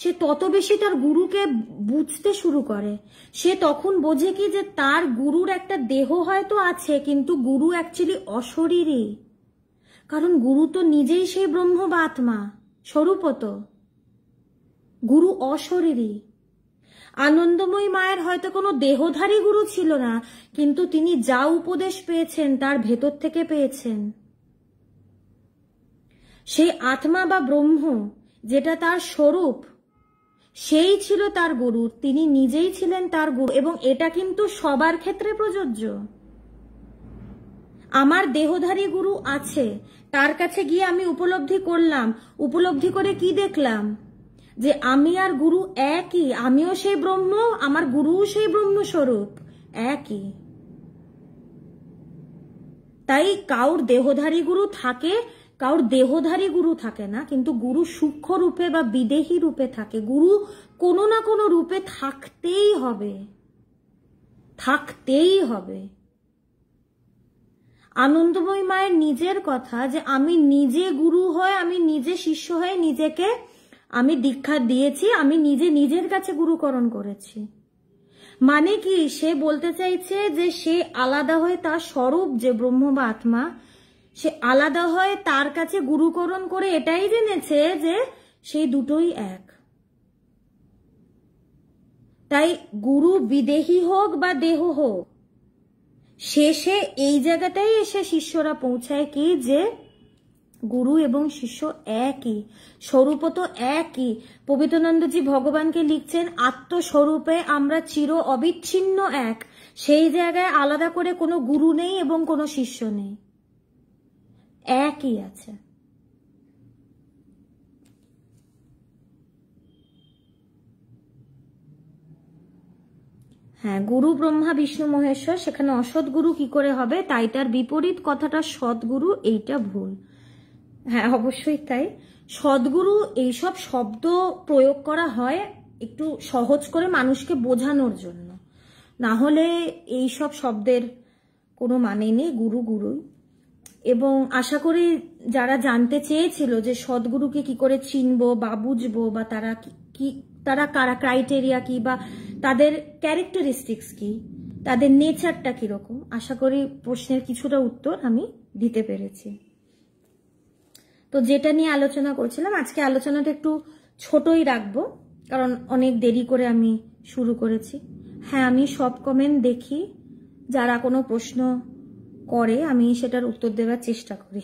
সে তত বেশি তার গুরুকে বুঝতে শুরু করে সে তখন বোঝে কি যে তার গুরুর একটা দেহ হয়তো আছে কিন্তু গুরু অ্যাকচুয়ালি অশরীরী কারণ গুরু তো নিজেই সেই ব্রহ্ম বা আত্মা স্বরূপত গুরু অশরীরী আনন্দময়ী মায়ের হয়তো কোনো দেহধারী গুরু ছিল না কিন্তু তিনি যা উপদেশ পেয়েছেন তার ভেতর থেকে পেয়েছেন সেই আত্মা বা ব্রহ্ম যেটা তার স্বরূপ সেই ছিল তার গুরু তিনি নিজেই ছিলেন তার গুরু এবং এটা কিন্তু সবার ক্ষেত্রে প্রযোজ্য আমার দেহধারী গুরু আছে তার কাছে গিয়ে আমি উপলব্ধি করলাম উপলব্ধি করে কি দেখলাম যে আমি আর গুরু একই আমিও সেই ব্রহ্ম আমার গুরুও সেই ব্রহ্মস্বরূপ একই তাই কাউর দেহধারী গুরু থাকে কাউর দেহধারী গুরু থাকে না কিন্তু গুরু সূক্ষ্ম রূপে বা বিদেহী রূপে থাকে গুরু কোনো না কোনো রূপে থাকতেই হবে থাকতেই হবে আনন্দময়ী মায়ের নিজের কথা যে আমি নিজে গুরু হয়ে আমি নিজে শিষ্য হয়ে নিজেকে আমি দীক্ষা দিয়েছি আমি নিজে নিজের কাছে গুরুকরণ করেছি মানে কি সে বলতে চাইছে যে সে আলাদা হয়ে তার স্বরূপ যে ব্রহ্ম বা আত্মা সে আলাদা হয়ে তার কাছে গুরুকরণ করে এটাই জেনেছে যে সেই দুটোই এক তাই গুরু বিদেহী হোক বা দেহ হোক শেষে এই জায়গাটাই এসে শিষ্যরা পৌঁছায় কি যে গুরু এবং শিষ্য একই স্বরূপও তো একই পবিত্রানন্দজি ভগবানকে লিখছেন আত্মস্বরূপে আমরা চির অবিচ্ছিন্ন এক সেই জায়গায় আলাদা করে কোনো গুরু নেই এবং কোনো শিষ্য নেই একই আছে হ্যাঁ গুরু ব্রহ্মা বিষ্ণু মহেশ্বর সেখানে অসৎ গুরু কি করে হবে তাই তার বিপরীত কথাটা সদ্গুরু এইটা ভুল হ্যাঁ অবশ্যই তাই সদ্গুরু এইসব শব্দ প্রয়োগ করা হয় একটু সহজ করে মানুষকে বোঝানোর জন্য না হলে এইসব শব্দের কোনো মানে নেই গুরু গুরুই এবং আশা করি যারা জানতে চেয়েছিল যে সদ্গুরুকে কি করে চিনবো বা বুঝবো বা তারা কি তারা কারা ক্রাইটেরিয়া কি বা তাদের ক্যারেক্টারিস্টিক্স কি তাদের নেচারটা কীরকম আশা করি প্রশ্নের কিছুটা উত্তর আমি দিতে পেরেছি তো যেটা নিয়ে আলোচনা করছিলাম আজকে আলোচনাটা একটু ছোটই রাখবো কারণ অনেক দেরি করে আমি শুরু করেছি হ্যাঁ আমি সব কমেন্ট দেখি যারা কোনো প্রশ্ন করে আমি সেটার উত্তর দেওয়ার চেষ্টা করি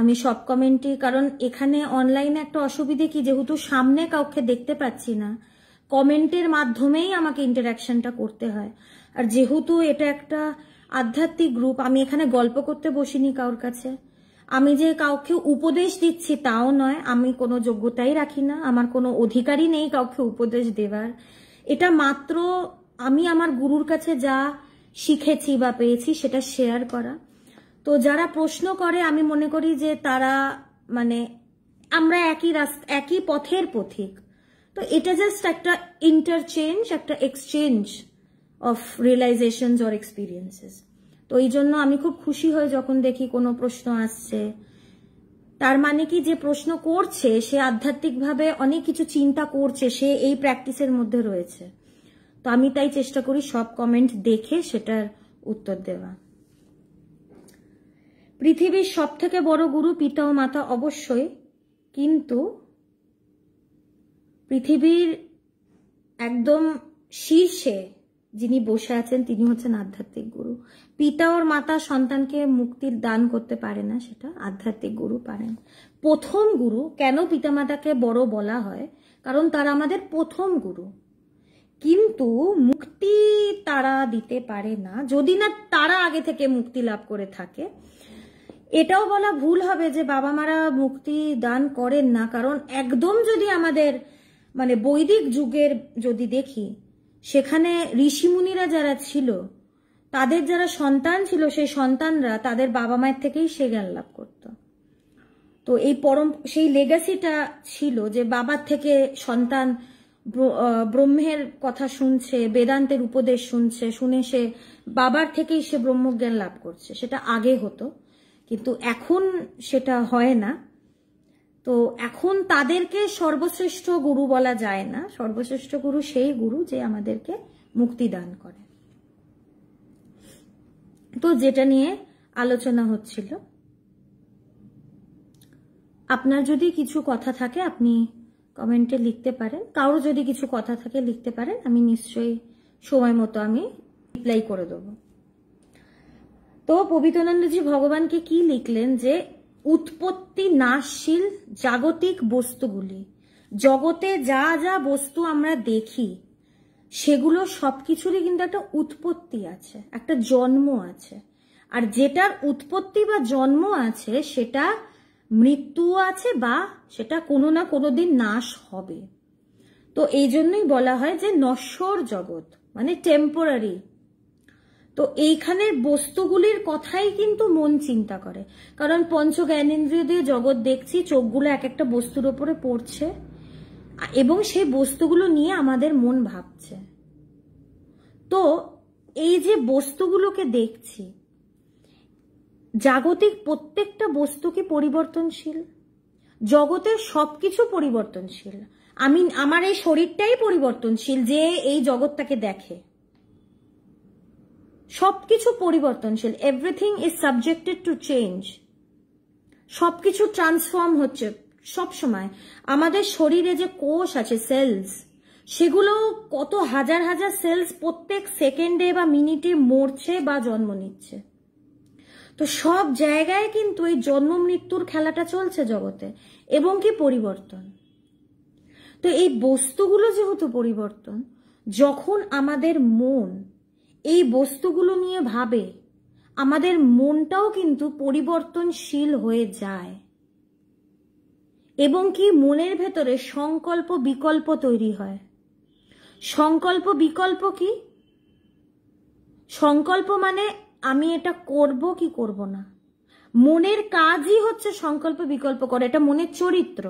আমি সব কমেন্টই কারণ এখানে অনলাইনে একটা অসুবিধে কি যেহেতু সামনে কাউকে দেখতে পাচ্ছি না কমেন্টের মাধ্যমেই আমাকে ইন্টারাকশনটা করতে হয় আর যেহেতু এটা একটা আধ্যাত্মিক গ্রুপ আমি এখানে গল্প করতে বসিনি কারোর কাছে আমি যে কাউকে উপদেশ দিচ্ছি তাও নয় আমি কোনো যোগ্যতাই রাখি না আমার কোনো অধিকারই নেই কাউকে উপদেশ দেবার এটা মাত্র আমি আমার গুরুর কাছে যা শিখেছি বা পেয়েছি সেটা শেয়ার করা তো যারা প্রশ্ন করে আমি মনে করি যে তারা মানে আমরা একই রাস্তা একই পথের পথিক তো এটা জাস্ট একটা ইন্টারচেঞ্জ একটা exchange of realisation or experiences তো এই জন্য আমি খুব খুশি হই যখন দেখি কোনো প্রশ্ন আসছে তার মানে কি যে প্রশ্ন করছে সে আধ্যাত্মিকভাবে অনেক কিছু চিন্তা করছে সে এই প্র্যাকটিসের মধ্যে রয়েছে তো আমি তাই চেষ্টা করি সব কমেন্ট দেখে সেটার উত্তর দেওয়া পৃথিবীর সব থেকে বড় গুরু পিতা ও মাতা অবশ্যই কিন্তু পৃথিবীর একদম শীর্ষে যিনি বসে আছেন তিনি হচ্ছেন আধ্যাত্মিক গুরু পিতা ওর মাতা সন্তানকে মুক্তির দান করতে পারে না সেটা আধ্যাত্মিক গুরু পারেন প্রথম গুরু কেন পিতামাতাকে বড় বলা হয় কারণ তারা আমাদের প্রথম গুরু কিন্তু মুক্তি তারা দিতে পারে না যদি না তারা আগে থেকে মুক্তি লাভ করে থাকে এটাও বলা ভুল হবে যে বাবা মারা মুক্তি দান করেন না কারণ একদম যদি আমাদের মানে বৈদিক যুগের যদি দেখি সেখানে ঋষিমুনিরা যারা ছিল তাদের যারা সন্তান ছিল সেই সন্তানরা তাদের বাবা মায়ের থেকেই সে জ্ঞান লাভ করত তো এই পরম সেই লেগাসিটা ছিল যে বাবার থেকে সন্তান ব্রহ্মের কথা শুনছে বেদান্তের উপদেশ শুনছে শুনে সে বাবার থেকেই সে ব্রহ্মজ্ঞান লাভ করছে সেটা আগে হতো কিন্তু এখন সেটা হয় না তো এখন তাদেরকে সর্বশ্রেষ্ঠ গুরু বলা যায় না সর্বশ্রেষ্ঠ গুরু সেই গুরু যে আমাদেরকে মুক্তি দান করে তো যেটা নিয়ে আলোচনা হচ্ছিল আপনার যদি কিছু কথা থাকে আপনি কমেন্টে লিখতে পারেন কারো যদি কিছু কথা থাকে লিখতে পারেন আমি নিশ্চয়ই সময় মতো আমি রিপ্লাই করে দেবো তো পবিত্রানন্দজি ভগবানকে কি লিখলেন যে উৎপত্তি নাশশীল জাগতিক বস্তুগুলি জগতে যা যা বস্তু আমরা দেখি সেগুলো সবকিছুরই কিন্তু একটা উৎপত্তি আছে একটা জন্ম আছে আর যেটার উৎপত্তি বা জন্ম আছে সেটা মৃত্যু আছে বা সেটা কোনো না কোনো দিন নাশ হবে তো এই জন্যই বলা হয় যে নশ্বর জগৎ মানে টেম্পোরারি তো এইখানের বস্তুগুলির কথাই কিন্তু মন চিন্তা করে কারণ পঞ্চ জ্ঞানেন্দ্রীয় দিয়ে জগৎ দেখছি চোখগুলো এক একটা বস্তুর ওপরে পড়ছে এবং সেই বস্তুগুলো নিয়ে আমাদের মন ভাবছে তো এই যে বস্তুগুলোকে দেখছি জাগতিক প্রত্যেকটা বস্তু কি পরিবর্তনশীল জগতের সবকিছু পরিবর্তনশীল আমি আমার এই শরীরটাই পরিবর্তনশীল যে এই জগৎটাকে দেখে সবকিছু পরিবর্তনশীল everything is subjected to change সবকিছু ট্রান্সফর্ম হচ্ছে সব সময় আমাদের শরীরে যে কোষ আছে সেলস সেগুলো কত হাজার হাজার সেলস প্রত্যেক সেকেন্ডে বা মিনিটে মরছে বা জন্ম নিচ্ছে তো সব জায়গায় কিন্তু এই জন্ম মৃত্যুর খেলাটা চলছে জগতে এবং কি পরিবর্তন তো এই বস্তুগুলো যেহেতু পরিবর্তন যখন আমাদের মন এই বস্তুগুলো নিয়ে ভাবে আমাদের মনটাও কিন্তু পরিবর্তনশীল হয়ে যায় এবং কি মনের ভেতরে সংকল্প বিকল্প তৈরি হয় সংকল্প বিকল্প কি সংকল্প মানে আমি এটা করব কি করব না মনের কাজই হচ্ছে সংকল্প বিকল্প করা এটা মনের চরিত্র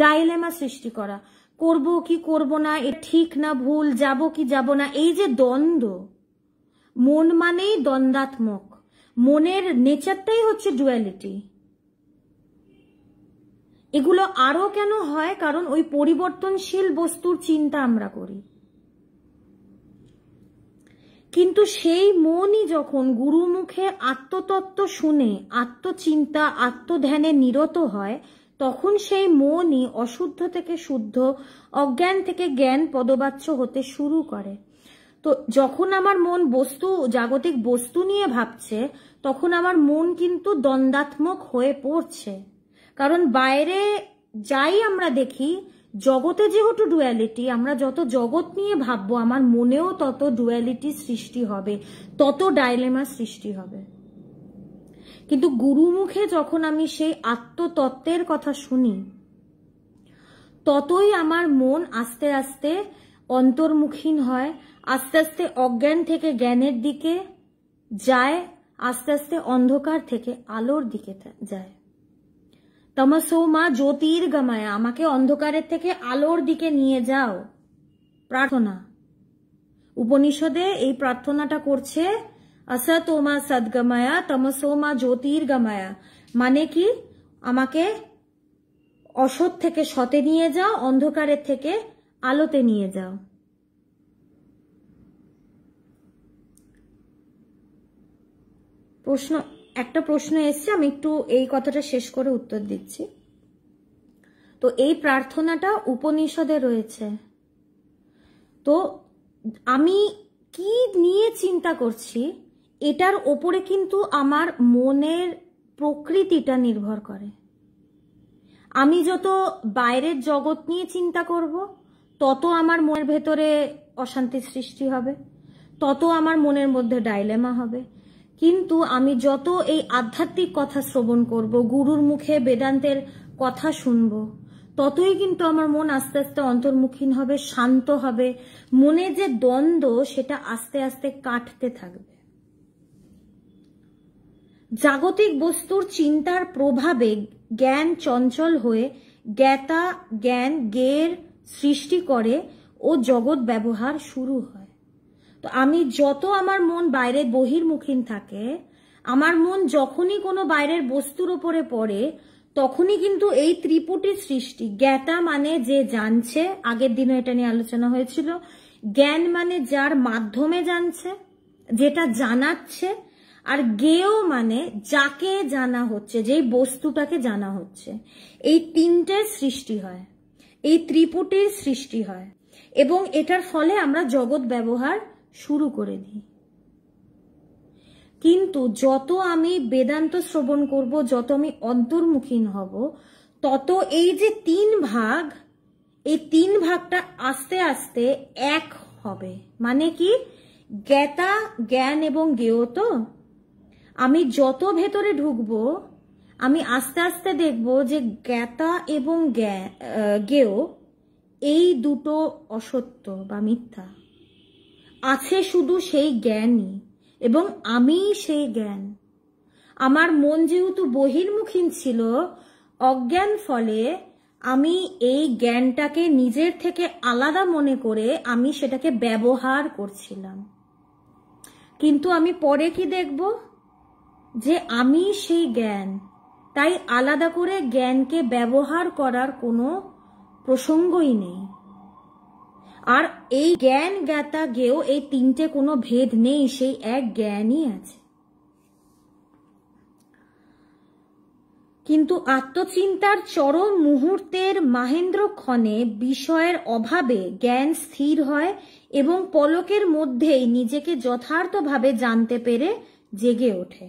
ডাইলেমা সৃষ্টি করা করব কি করব না এ ঠিক না ভুল যাব কি যাব না এই যে দ্বন্দ্ব মন মানেই দ্বন্দ্বাত্মক মনের নেচারটাই হচ্ছে ডুয়ালিটি এগুলো আরো কেন হয় কারণ ওই পরিবর্তনশীল বস্তুর চিন্তা আমরা করি কিন্তু সেই মনই যখন গুরুমুখে আত্মতত্ত্ব শুনে আত্মচিন্তা আত্মধ্যানে নিরত হয় তখন সেই মনই অশুদ্ধ থেকে শুদ্ধ অজ্ঞান থেকে জ্ঞান পদবাচ্য হতে শুরু করে তো যখন আমার মন বস্তু জাগতিক বস্তু নিয়ে ভাবছে তখন আমার মন কিন্তু দ্বন্দ্বাত্মক হয়ে পড়ছে কারণ বাইরে যাই আমরা দেখি জগতে যেহেতু ডুয়ালিটি আমরা যত জগৎ নিয়ে ভাববো আমার মনেও তত ডুয়ালিটি সৃষ্টি হবে তত ডাইলেমা সৃষ্টি হবে কিন্তু গুরুমুখে যখন আমি সেই আত্মতত্ত্বের কথা শুনি ততই আমার মন আস্তে আস্তে অন্তর্মুখীন হয় আস্তে আস্তে অজ্ঞান থেকে জ্ঞানের দিকে যায় আস্তে আস্তে অন্ধকার থেকে আলোর দিকে যায় মা জ্যোতির গামায় আমাকে অন্ধকারের থেকে আলোর দিকে নিয়ে যাও প্রার্থনা উপনিষদে এই প্রার্থনাটা করছে অসতোমা সদ্গমায়া তমসোমা জ্যোতির্গমায়া মানে কি আমাকে অসৎ থেকে সতে নিয়ে যাও অন্ধকারের থেকে আলোতে নিয়ে যাও প্রশ্ন একটা প্রশ্ন এসছে আমি একটু এই কথাটা শেষ করে উত্তর দিচ্ছি তো এই প্রার্থনাটা উপনিষদে রয়েছে তো আমি কি নিয়ে চিন্তা করছি এটার ওপরে কিন্তু আমার মনের প্রকৃতিটা নির্ভর করে আমি যত বাইরের জগৎ নিয়ে চিন্তা করব তত আমার মনের ভেতরে অশান্তির সৃষ্টি হবে তত আমার মনের মধ্যে ডাইলেমা হবে কিন্তু আমি যত এই আধ্যাত্মিক কথা শ্রবণ করব গুরুর মুখে বেদান্তের কথা শুনব ততই কিন্তু আমার মন আস্তে আস্তে অন্তর্মুখীন হবে শান্ত হবে মনে যে দ্বন্দ্ব সেটা আস্তে আস্তে কাটতে থাকবে জাগতিক বস্তুর চিন্তার প্রভাবে জ্ঞান চঞ্চল হয়ে জ্ঞাতা জ্ঞান গের সৃষ্টি করে ও জগৎ ব্যবহার শুরু হয় তো আমি যত আমার মন বাইরে বহির্মুখীন থাকে আমার মন যখনই কোনো বাইরের বস্তুর ওপরে পড়ে তখনই কিন্তু এই ত্রিপুটি সৃষ্টি জ্ঞাতা মানে যে জানছে আগের দিনও এটা নিয়ে আলোচনা হয়েছিল জ্ঞান মানে যার মাধ্যমে জানছে যেটা জানাচ্ছে আর গেও মানে যাকে জানা হচ্ছে যেই বস্তুটাকে জানা হচ্ছে এই তিনটের সৃষ্টি হয় এই ত্রিপুটির সৃষ্টি হয় এবং এটার ফলে আমরা জগৎ ব্যবহার শুরু করে দিই কিন্তু যত আমি বেদান্ত শ্রবণ করব যত আমি অন্তর্মুখীন হব তত এই যে তিন ভাগ এই তিন ভাগটা আস্তে আস্তে এক হবে মানে কি জ্ঞাতা জ্ঞান এবং জ্ঞেয় তো আমি যত ভেতরে ঢুকবো আমি আস্তে আস্তে দেখব যে জ্ঞাতা এবং গেও এই দুটো অসত্য বা মিথ্যা আছে শুধু সেই জ্ঞানই এবং আমি সেই জ্ঞান আমার মন যেহেতু বহির্মুখীন ছিল অজ্ঞান ফলে আমি এই জ্ঞানটাকে নিজের থেকে আলাদা মনে করে আমি সেটাকে ব্যবহার করছিলাম কিন্তু আমি পরে কি দেখবো যে আমি সেই জ্ঞান তাই আলাদা করে জ্ঞানকে ব্যবহার করার কোনো প্রসঙ্গই নেই আর এই জ্ঞান জ্ঞাতা গেও এই তিনটে কোনো ভেদ নেই সেই এক জ্ঞানই আছে কিন্তু আত্মচিন্তার চরম মুহূর্তের মাহেন্দ্র ক্ষণে বিষয়ের অভাবে জ্ঞান স্থির হয় এবং পলকের মধ্যেই নিজেকে যথার্থভাবে জানতে পেরে জেগে ওঠে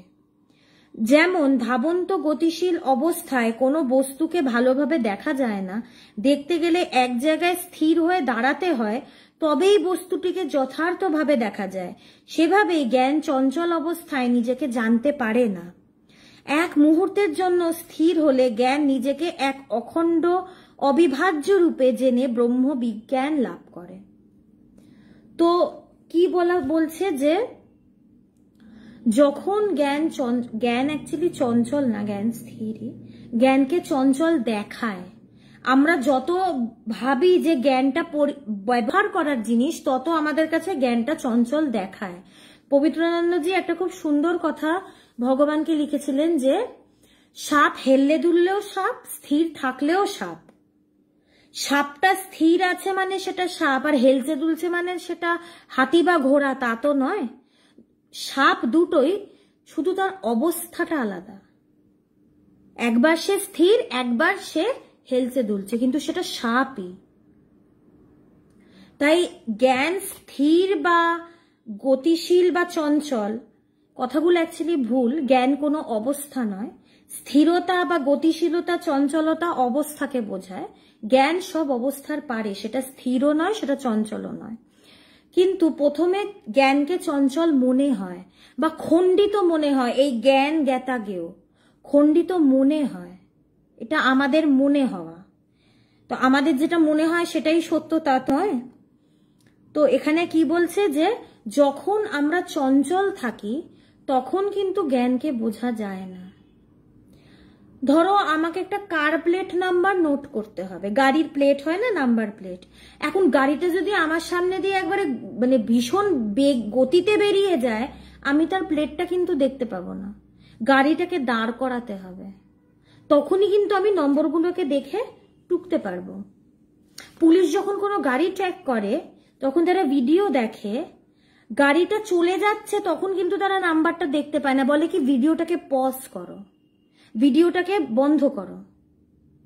যেমন ধাবন্ত গতিশীল অবস্থায় কোনো বস্তুকে ভালোভাবে দেখা যায় না দেখতে গেলে এক জায়গায় স্থির হয়ে দাঁড়াতে হয় তবেই বস্তুটিকে যথার্থভাবে দেখা যায় সেভাবেই জ্ঞান চঞ্চল অবস্থায় নিজেকে জানতে পারে না এক মুহূর্তের জন্য স্থির হলে জ্ঞান নিজেকে এক অখণ্ড অবিভাজ্য রূপে জেনে ব্রহ্ম বিজ্ঞান লাভ করে তো কি বলা বলছে যে যখন জ্ঞান জ্ঞান অ্যাকচুয়ালি চঞ্চল না জ্ঞান স্থিরই জ্ঞানকে চঞ্চল দেখায় আমরা যত ভাবি যে জ্ঞানটা ব্যবহার করার জিনিস তত আমাদের কাছে জ্ঞানটা চঞ্চল দেখায় পবিত্রানন্দজি একটা খুব সুন্দর কথা ভগবানকে লিখেছিলেন যে সাপ হেললে দুললেও সাপ স্থির থাকলেও সাপ সাপটা স্থির আছে মানে সেটা সাপ আর হেলছে দুলছে মানে সেটা হাতি বা ঘোড়া তা তো নয় সাপ দুটোই শুধু তার অবস্থাটা আলাদা একবার সে স্থির একবার সে হেলছে দুলছে কিন্তু সেটা সাপই তাই জ্ঞান স্থির বা গতিশীল বা চঞ্চল কথাগুলো অ্যাকচুয়ালি ভুল জ্ঞান কোনো অবস্থা নয় স্থিরতা বা গতিশীলতা চঞ্চলতা অবস্থাকে বোঝায় জ্ঞান সব অবস্থার পারে সেটা স্থিরও নয় সেটা চঞ্চলও নয় কিন্তু প্রথমে জ্ঞানকে চঞ্চল মনে হয় বা খণ্ডিত মনে হয় এই জ্ঞান জ্ঞাতাকেও খণ্ডিত মনে হয় এটা আমাদের মনে হওয়া তো আমাদের যেটা মনে হয় সেটাই সত্য তা তো হয় তো এখানে কি বলছে যে যখন আমরা চঞ্চল থাকি তখন কিন্তু জ্ঞানকে বোঝা যায় না ধরো আমাকে একটা কার প্লেট নাম্বার নোট করতে হবে গাড়ির প্লেট হয় না নাম্বার প্লেট এখন গাড়িটা যদি আমার সামনে দিয়ে একবারে মানে ভীষণ বেগ গতিতে বেরিয়ে যায় আমি তার প্লেটটা কিন্তু দেখতে পাবো না গাড়িটাকে দাঁড় করাতে হবে তখনই কিন্তু আমি নম্বরগুলোকে দেখে টুকতে পারবো পুলিশ যখন কোনো গাড়ি ট্র্যাক করে তখন তারা ভিডিও দেখে গাড়িটা চলে যাচ্ছে তখন কিন্তু তারা নাম্বারটা দেখতে পায় না বলে কি ভিডিওটাকে পজ করো ভিডিওটাকে বন্ধ করো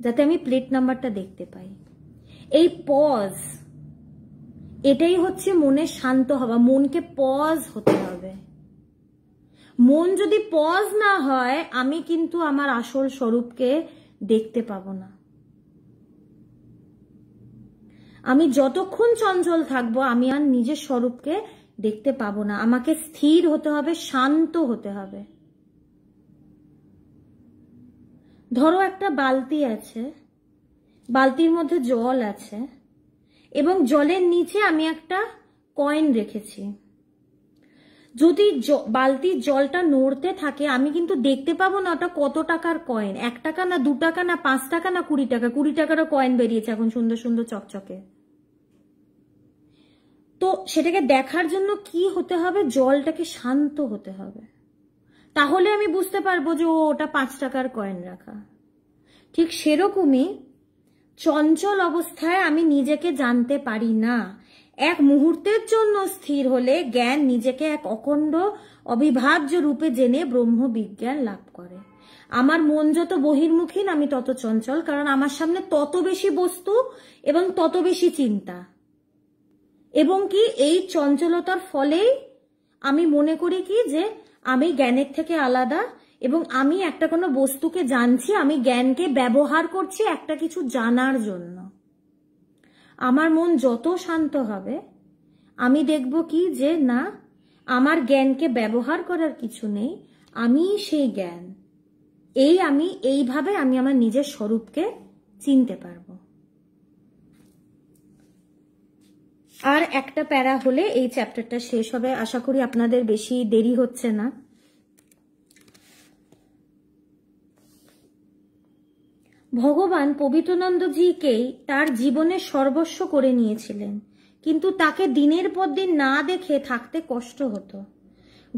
যাতে আমি প্লেট নাম্বারটা দেখতে পাই এই পজ এটাই হচ্ছে মনে শান্ত হওয়া মনকে পজ হতে হবে মন যদি পজ না হয় আমি কিন্তু আমার আসল স্বরূপকে দেখতে পাবো না আমি যতক্ষণ চঞ্চল থাকব আমি আর নিজের স্বরূপকে দেখতে পাবো না আমাকে স্থির হতে হবে শান্ত হতে হবে ধরো একটা বালতি আছে বালতির মধ্যে জল আছে এবং জলের নিচে আমি একটা কয়েন রেখেছি যদি বালতির জলটা নড়তে থাকে আমি কিন্তু দেখতে পাবো না ওটা কত টাকার কয়েন এক টাকা না দু টাকা না পাঁচ টাকা না কুড়ি টাকা কুড়ি টাকারও কয়েন বেরিয়েছে এখন সুন্দর সুন্দর চকচকে তো সেটাকে দেখার জন্য কি হতে হবে জলটাকে শান্ত হতে হবে তাহলে আমি বুঝতে পারবো যে ও ওটা পাঁচ টাকার কয়েন রাখা ঠিক সেরকমই চঞ্চল অবস্থায় আমি নিজেকে জানতে পারি না এক মুহূর্তের জন্য স্থির হলে জ্ঞান নিজেকে এক অখণ্ড অবিভাজ্য রূপে জেনে ব্রহ্ম বিজ্ঞান লাভ করে আমার মন যত বহির্মুখীন আমি তত চঞ্চল কারণ আমার সামনে তত বেশি বস্তু এবং তত বেশি চিন্তা এবং কি এই চঞ্চলতার ফলেই আমি মনে করি কি যে আমি জ্ঞানের থেকে আলাদা এবং আমি একটা কোনো বস্তুকে জানছি আমি জ্ঞানকে ব্যবহার করছি একটা কিছু জানার জন্য আমার মন যত শান্ত হবে আমি দেখব কি যে না আমার জ্ঞানকে ব্যবহার করার কিছু নেই আমি সেই জ্ঞান এই আমি এইভাবে আমি আমার নিজের স্বরূপকে চিনতে পারব আর একটা প্যারা হলে এই চ্যাপ্টারটা শেষ হবে আশা করি আপনাদের বেশি দেরি হচ্ছে না ভগবান পবিত্রানন্দজিকেই তার জীবনে সর্বস্ব করে নিয়েছিলেন কিন্তু তাকে দিনের পর দিন না দেখে থাকতে কষ্ট হতো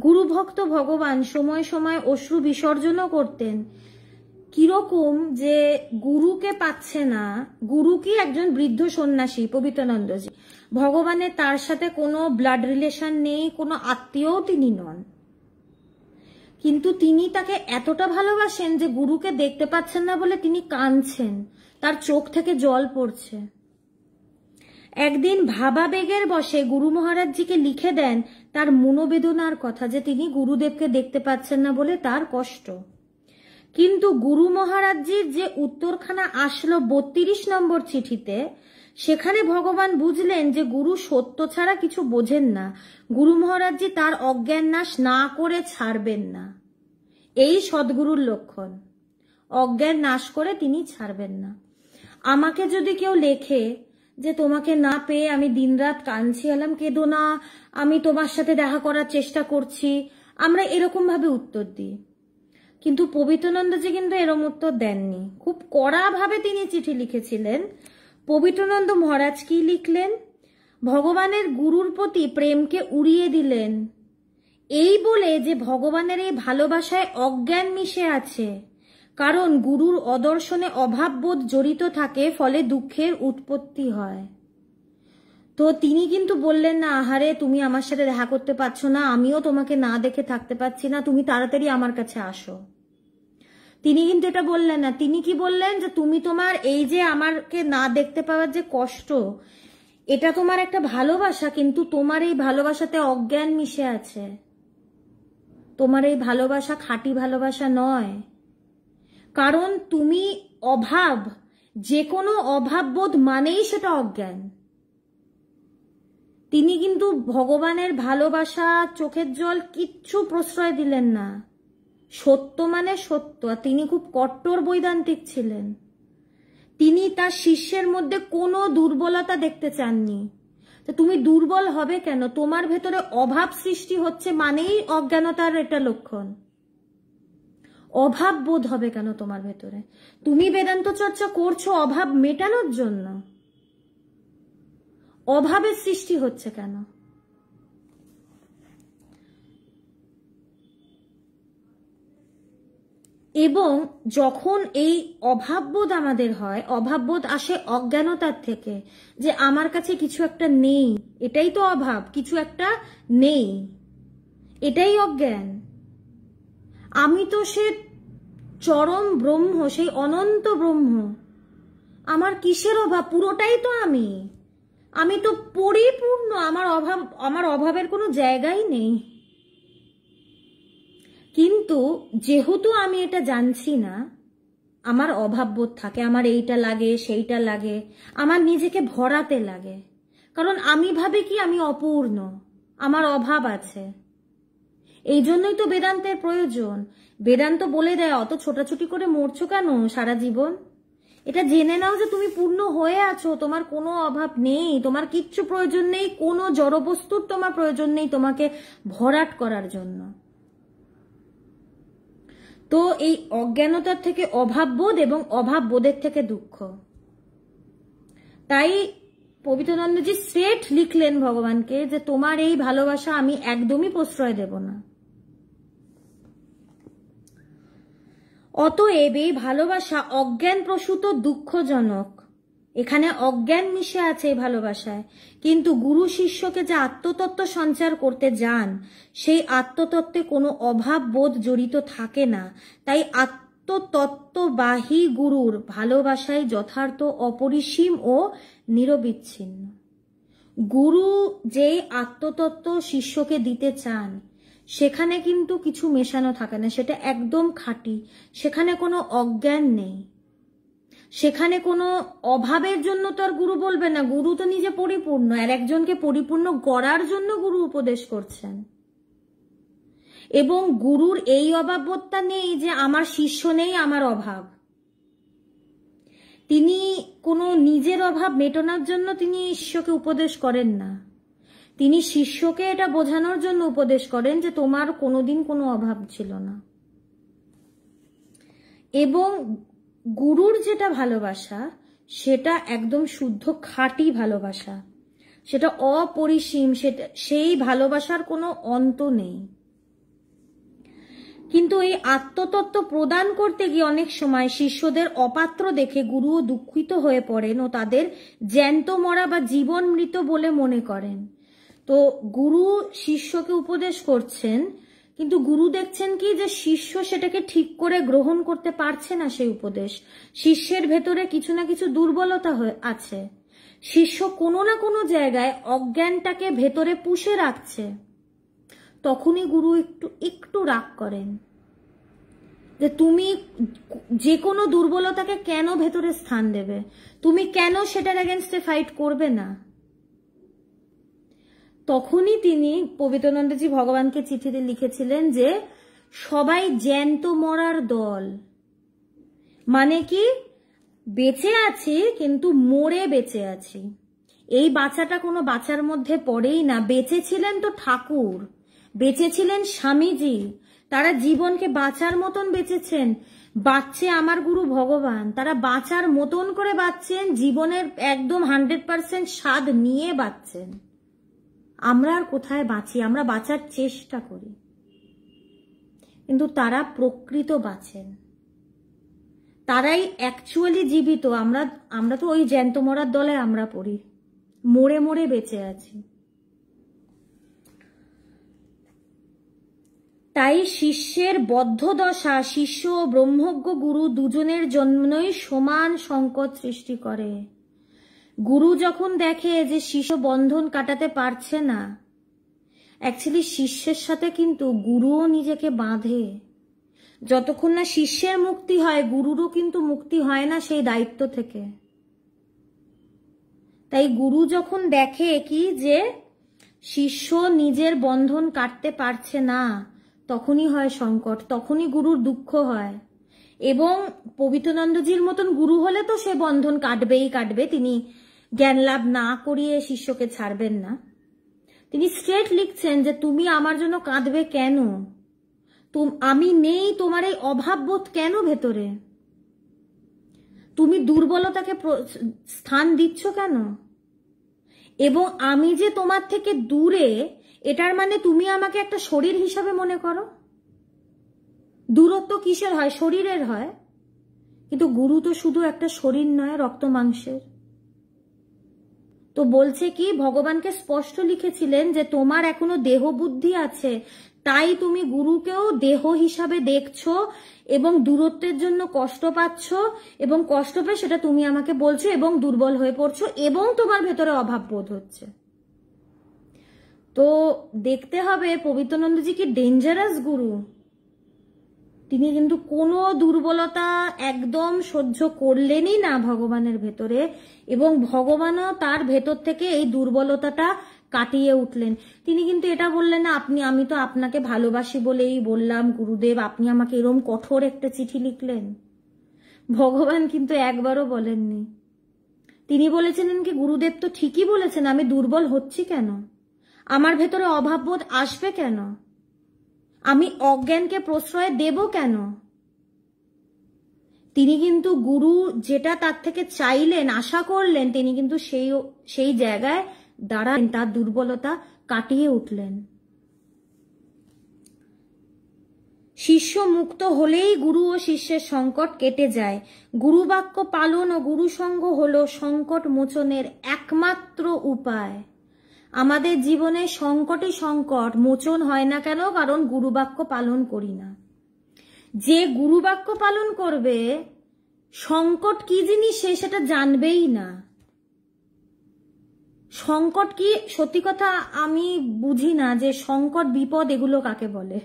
গুরুভক্ত ভগবান সময় সময় অশ্রু বিসর্জনও করতেন কিরকম যে গুরুকে পাচ্ছে না গুরু কি একজন বৃদ্ধ সন্ন্যাসী পবিত্রনন্দজি ভগবানের তার সাথে কোনো ব্লাড রিলেশন নেই কোনো আত্মীয়ও তিনি নন কিন্তু তিনি তাকে এতটা ভালোবাসেন যে গুরুকে দেখতে পাচ্ছেন না বলে তিনি কাঁদছেন তার চোখ থেকে জল পড়ছে একদিন ভাবাবেগের বসে গুরু মহারাজজিকে লিখে দেন তার মনোবেদনার কথা যে তিনি গুরুদেবকে দেখতে পাচ্ছেন না বলে তার কষ্ট কিন্তু গুরু মহারাজজির যে উত্তরখানা আসলো বত্রিশ নম্বর চিঠিতে সেখানে ভগবান বুঝলেন যে গুরু সত্য ছাড়া কিছু বোঝেন না গুরু মহারাজজি তার অজ্ঞান নাশ না করে ছাড়বেন না এই সদ্গুরুর লক্ষণ অজ্ঞান নাশ করে তিনি ছাড়বেন না আমাকে যদি কেউ লেখে যে তোমাকে না পেয়ে আমি দিনরাত কাঁদছি এলাম কেঁদো না আমি তোমার সাথে দেখা করার চেষ্টা করছি আমরা এরকম ভাবে উত্তর দিই কিন্তু পবিত্রানন্দজি কিন্তু এরম উত্তর দেননি খুব কড়াভাবে তিনি চিঠি লিখেছিলেন পবিত্রনন্দ মহারাজ কি লিখলেন ভগবানের গুরুর প্রতি প্রেমকে উড়িয়ে দিলেন এই বলে যে ভগবানের এই ভালোবাসায় অজ্ঞান মিশে আছে কারণ গুরুর অদর্শনে অভাববোধ জড়িত থাকে ফলে দুঃখের উৎপত্তি হয় তো তিনি কিন্তু বললেন না আহারে তুমি আমার সাথে দেখা করতে পারছো না আমিও তোমাকে না দেখে থাকতে পারছি না তুমি তাড়াতাড়ি আমার কাছে আসো তিনি কিন্তু এটা বললেন না তিনি কি বললেন যে তুমি তোমার এই যে আমারকে না দেখতে পাওয়ার যে কষ্ট এটা তোমার একটা ভালোবাসা কিন্তু তোমার এই ভালোবাসাতে অজ্ঞান মিশে আছে তোমার এই ভালোবাসা খাঁটি ভালোবাসা নয় কারণ তুমি অভাব যে কোনো অভাববোধ মানেই সেটা অজ্ঞান তিনি কিন্তু ভগবানের ভালোবাসা চোখের জল কিচ্ছু প্রশ্রয় দিলেন না সত্য মানে সত্য আর তিনি খুব কট্টর বৈদান্তিক ছিলেন তিনি তার শিষ্যের মধ্যে কোনো দুর্বলতা দেখতে চাননি তো তুমি দুর্বল হবে কেন তোমার ভেতরে অভাব সৃষ্টি হচ্ছে মানেই অজ্ঞানতার এটা লক্ষণ অভাব বোধ হবে কেন তোমার ভেতরে তুমি বেদান্ত চর্চা করছো অভাব মেটানোর জন্য অভাবের সৃষ্টি হচ্ছে কেন এবং যখন এই অভাববোধ আমাদের হয় অভাববোধ আসে অজ্ঞানতার থেকে যে আমার কাছে কিছু একটা নেই এটাই তো অভাব কিছু একটা নেই এটাই অজ্ঞান আমি তো সে চরম ব্রহ্ম সেই অনন্ত ব্রহ্ম আমার কিসের অভাব পুরোটাই তো আমি আমি তো পরিপূর্ণ আমার অভাব আমার অভাবের কোনো জায়গাই নেই কিন্তু যেহেতু আমি এটা জানছি না আমার অভাব বোধ থাকে আমার এইটা লাগে সেইটা লাগে আমার নিজেকে ভরাতে লাগে কারণ আমি ভাবে কি আমি অপূর্ণ আমার অভাব আছে এই জন্যই তো বেদান্তের প্রয়োজন বেদান্ত বলে দেয় অত ছোটাছুটি করে মরছো কেন সারা জীবন এটা জেনে নাও যে তুমি পূর্ণ হয়ে আছো তোমার কোনো অভাব নেই তোমার কিচ্ছু প্রয়োজন নেই কোনো জড়বস্তুর তোমার প্রয়োজন নেই তোমাকে ভরাট করার জন্য তো এই অজ্ঞানতার থেকে অভাব বোধ এবং অভাব বোধের থেকে দুঃখ তাই পবিত্রানন্দজি স্ট্রেট লিখলেন ভগবানকে যে তোমার এই ভালোবাসা আমি একদমই প্রশ্রয় দেব না অতএব এই ভালোবাসা অজ্ঞান প্রসূত দুঃখজনক এখানে অজ্ঞান মিশে আছে এই ভালোবাসায় কিন্তু গুরু শিষ্যকে যে আত্মতত্ত্ব সঞ্চার করতে যান সেই আত্মতত্ত্বে কোনো অভাব বোধ জড়িত থাকে না তাই আত্মতত্ত্ববাহী গুরুর ভালোবাসায় যথার্থ অপরিসীম ও নিরবিচ্ছিন্ন গুরু যেই আত্মতত্ত্ব শিষ্যকে দিতে চান সেখানে কিন্তু কিছু মেশানো থাকে না সেটা একদম খাঁটি সেখানে কোনো অজ্ঞান নেই সেখানে কোনো অভাবের জন্য তো আর গুরু বলবে না গুরু তো নিজে পরিপূর্ণ আর একজনকে পরিপূর্ণ করার জন্য গুরু উপদেশ করছেন এবং গুরুর এই বোধটা নেই যে আমার শিষ্য নেই আমার অভাব তিনি কোনো নিজের অভাব মেটানোর জন্য তিনি ঈশ্বকে উপদেশ করেন না তিনি শিষ্যকে এটা বোঝানোর জন্য উপদেশ করেন যে তোমার কোনোদিন কোনো অভাব ছিল না এবং গুরুর যেটা ভালোবাসা সেটা একদম শুদ্ধ খাঁটি ভালোবাসা সেটা অপরিসীম সেটা সেই ভালোবাসার কোনো অন্ত নেই কিন্তু এই আত্মতত্ত্ব প্রদান করতে গিয়ে অনেক সময় শিষ্যদের অপাত্র দেখে গুরুও দুঃখিত হয়ে পড়েন ও তাদের জ্যান্ত মরা বা জীবন মৃত বলে মনে করেন তো গুরু শিষ্যকে উপদেশ করছেন কিন্তু গুরু দেখছেন কি যে শিষ্য সেটাকে ঠিক করে গ্রহণ করতে পারছে না সেই উপদেশ শিষ্যের ভেতরে কিছু না কিছু দুর্বলতা আছে শিষ্য কোনো না কোনো জায়গায় অজ্ঞানটাকে ভেতরে পুষে রাখছে তখনই গুরু একটু একটু রাগ করেন যে তুমি যে কোনো দুর্বলতাকে কেন ভেতরে স্থান দেবে তুমি কেন সেটার এগেনস্টে ফাইট করবে না তখনই তিনি পবিত্রানন্দজি ভগবানকে চিঠিতে লিখেছিলেন যে সবাই জ্যান্ত মরার দল মানে কি বেঁচে আছি কিন্তু মরে বেঁচে আছি এই বাচ্চাটা কোনো বাচ্চার মধ্যে পড়েই না বেঁচে ছিলেন তো ঠাকুর বেঁচে ছিলেন স্বামীজি তারা জীবনকে বাঁচার মতন বেঁচেছেন বাঁচছে আমার গুরু ভগবান তারা বাঁচার মতন করে বাঁচছেন জীবনের একদম হান্ড্রেড পার্সেন্ট স্বাদ নিয়ে বাঁচছেন আমরা আর কোথায় বাঁচি আমরা বাঁচার চেষ্টা করি কিন্তু তারা প্রকৃত বাঁচেন তারাই অ্যাকচুয়ালি জীবিত আমরা আমরা তো ওই জ্যান্ত মরার দলে আমরা পড়ি মরে মরে বেঁচে আছি তাই শিষ্যের বদ্ধ দশা শিষ্য ও ব্রহ্মজ্ঞ গুরু দুজনের জন্যই সমান সংকট সৃষ্টি করে গুরু যখন দেখে যে শিষ্য বন্ধন কাটাতে পারছে না অ্যাকচুয়ালি শিষ্যের সাথে কিন্তু গুরুও নিজেকে বাঁধে যতক্ষণ না শিষ্যের মুক্তি হয় গুরুরও কিন্তু মুক্তি হয় না সেই দায়িত্ব থেকে তাই গুরু যখন দেখে কি যে শিষ্য নিজের বন্ধন কাটতে পারছে না তখনই হয় সংকট তখনই গুরুর দুঃখ হয় এবং পবিত্রনন্দজির মতন গুরু হলে তো সে বন্ধন কাটবেই কাটবে তিনি জ্ঞান লাভ না করিয়ে শিষ্যকে ছাড়বেন না তিনি স্ট্রেট লিখছেন যে তুমি আমার জন্য কাঁদবে কেন আমি নেই তোমার এই অভাব বোধ কেন ভেতরে তুমি দুর্বলতাকে স্থান দিচ্ছ কেন এবং আমি যে তোমার থেকে দূরে এটার মানে তুমি আমাকে একটা শরীর হিসাবে মনে করো দূরত্ব কিসের হয় শরীরের হয় কিন্তু গুরু তো শুধু একটা শরীর নয় রক্ত মাংসের তো বলছে কি ভগবানকে স্পষ্ট লিখেছিলেন যে তোমার এখনো দেহ বুদ্ধি আছে তাই তুমি গুরুকেও দেহ হিসাবে দেখছো এবং দূরত্বের জন্য কষ্ট পাচ্ছ এবং কষ্ট পেয়ে সেটা তুমি আমাকে বলছো এবং দুর্বল হয়ে পড়ছো এবং তোমার ভেতরে অভাব বোধ হচ্ছে তো দেখতে হবে পবিত্রনন্দজি কি ডেঞ্জারাস গুরু তিনি কিন্তু কোনো দুর্বলতা একদম সহ্য করলেনই না ভগবানের ভেতরে এবং ভগবানও তার ভেতর থেকে এই দুর্বলতাটা কাটিয়ে উঠলেন তিনি কিন্তু এটা বললেন না আপনি আমি তো আপনাকে ভালোবাসি বলেই বললাম গুরুদেব আপনি আমাকে এরম কঠোর একটা চিঠি লিখলেন ভগবান কিন্তু একবারও বলেননি তিনি বলেছিলেন কি গুরুদেব তো ঠিকই বলেছেন আমি দুর্বল হচ্ছি কেন আমার ভেতরে অভাববোধ আসবে কেন আমি অজ্ঞানকে প্রশ্রয় দেব কেন তিনি কিন্তু গুরু যেটা তার থেকে চাইলেন আশা করলেন তিনি কিন্তু সেই সেই জায়গায় দাঁড়ালেন তার দুর্বলতা কাটিয়ে উঠলেন শিষ্য মুক্ত হলেই গুরু ও শিষ্যের সংকট কেটে যায় গুরুবাক্য পালন ও গুরুসঙ্গ হল সংকট মোচনের একমাত্র উপায় আমাদের জীবনে সংকটে সংকট মোচন হয় না কেন কারণ গুরুবাক্য পালন করি না যে গুরুবাক্য পালন করবে সংকট কি জিনিস সে সেটা জানবেই না সংকট কি সত্যি কথা আমি বুঝি না যে সংকট বিপদ এগুলো কাকে বলে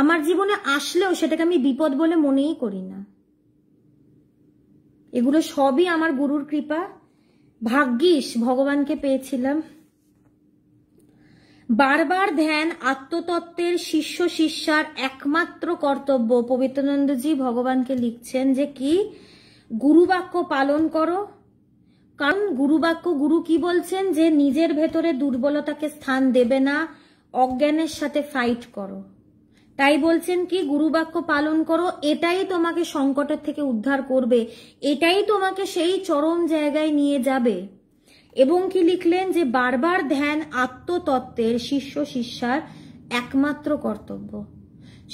আমার জীবনে আসলেও সেটাকে আমি বিপদ বলে মনেই করি না এগুলো সবই আমার গুরুর কৃপা ভাগ্যিস ভগবানকে পেয়েছিলাম বারবার ধ্যান আত্মতত্ত্বের শিষ্য শিষ্যার একমাত্র কর্তব্য পবিত্রানন্দজি ভগবানকে লিখছেন যে কি গুরুবাক্য পালন করো কারণ গুরুবাক্য গুরু কি বলছেন যে নিজের ভেতরে দুর্বলতাকে স্থান দেবে না অজ্ঞানের সাথে ফাইট করো তাই বলছেন কি গুরু বাক্য পালন করো এটাই তোমাকে সংকটের থেকে উদ্ধার করবে এটাই তোমাকে সেই চরম জায়গায় নিয়ে যাবে এবং কি লিখলেন যে বারবার ধ্যান আত্মতত্ত্বের শিষ্য শিষ্যার একমাত্র কর্তব্য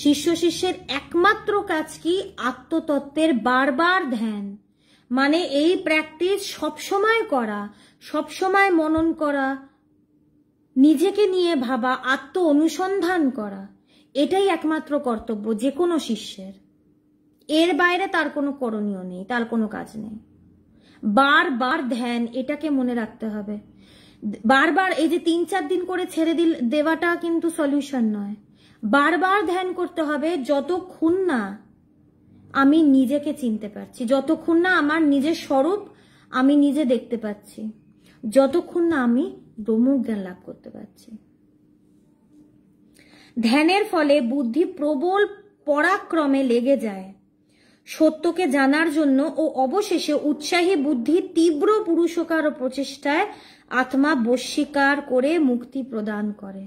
শিষ্য শিষ্যের একমাত্র কাজ কি আত্মতত্ত্বের বারবার ধ্যান মানে এই প্র্যাকটিস সবসময় করা সবসময় মনন করা নিজেকে নিয়ে ভাবা আত্ম অনুসন্ধান করা এটাই একমাত্র কর্তব্য যে কোনো শিষ্যের এর বাইরে তার কোনো করণীয় নেই তার কোনো কাজ নেই বারবার ধ্যান এটাকে মনে রাখতে হবে বারবার এই যে তিন চার দিন করে ছেড়ে দিল দেওয়াটা কিন্তু সলিউশন নয় বারবার ধ্যান করতে হবে যতক্ষণ না আমি নিজেকে চিনতে পারছি যতক্ষণ না আমার নিজের স্বরূপ আমি নিজে দেখতে পাচ্ছি যতক্ষণ না আমি ব্রহ্মজ্ঞান লাভ করতে পারছি ধ্যানের ফলে বুদ্ধি প্রবল পরাক্রমে লেগে যায় সত্যকে জানার জন্য ও অবশেষে উৎসাহী বুদ্ধি তীব্র পুরুষকার ও প্রচেষ্টায় আত্মা বস্বীকার করে মুক্তি প্রদান করে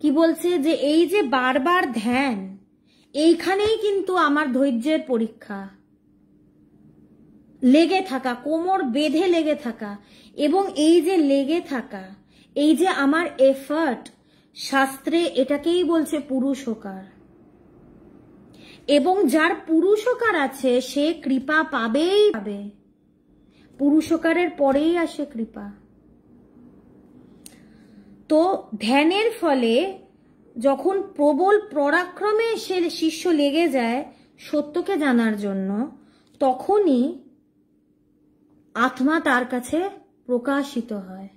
কি বলছে যে এই যে বারবার ধ্যান এইখানেই কিন্তু আমার ধৈর্যের পরীক্ষা লেগে থাকা কোমর বেঁধে লেগে থাকা এবং এই যে লেগে থাকা এই যে আমার এফার্ট শাস্ত্রে এটাকেই বলছে পুরুষ হকার এবং যার পুরুষকার আছে সে কৃপা পাবেই পাবে পুরুষকারের পরেই আসে কৃপা তো ধ্যানের ফলে যখন প্রবল পরাক্রমে সে শিষ্য লেগে যায় সত্যকে জানার জন্য তখনই আত্মা তার কাছে প্রকাশিত হয়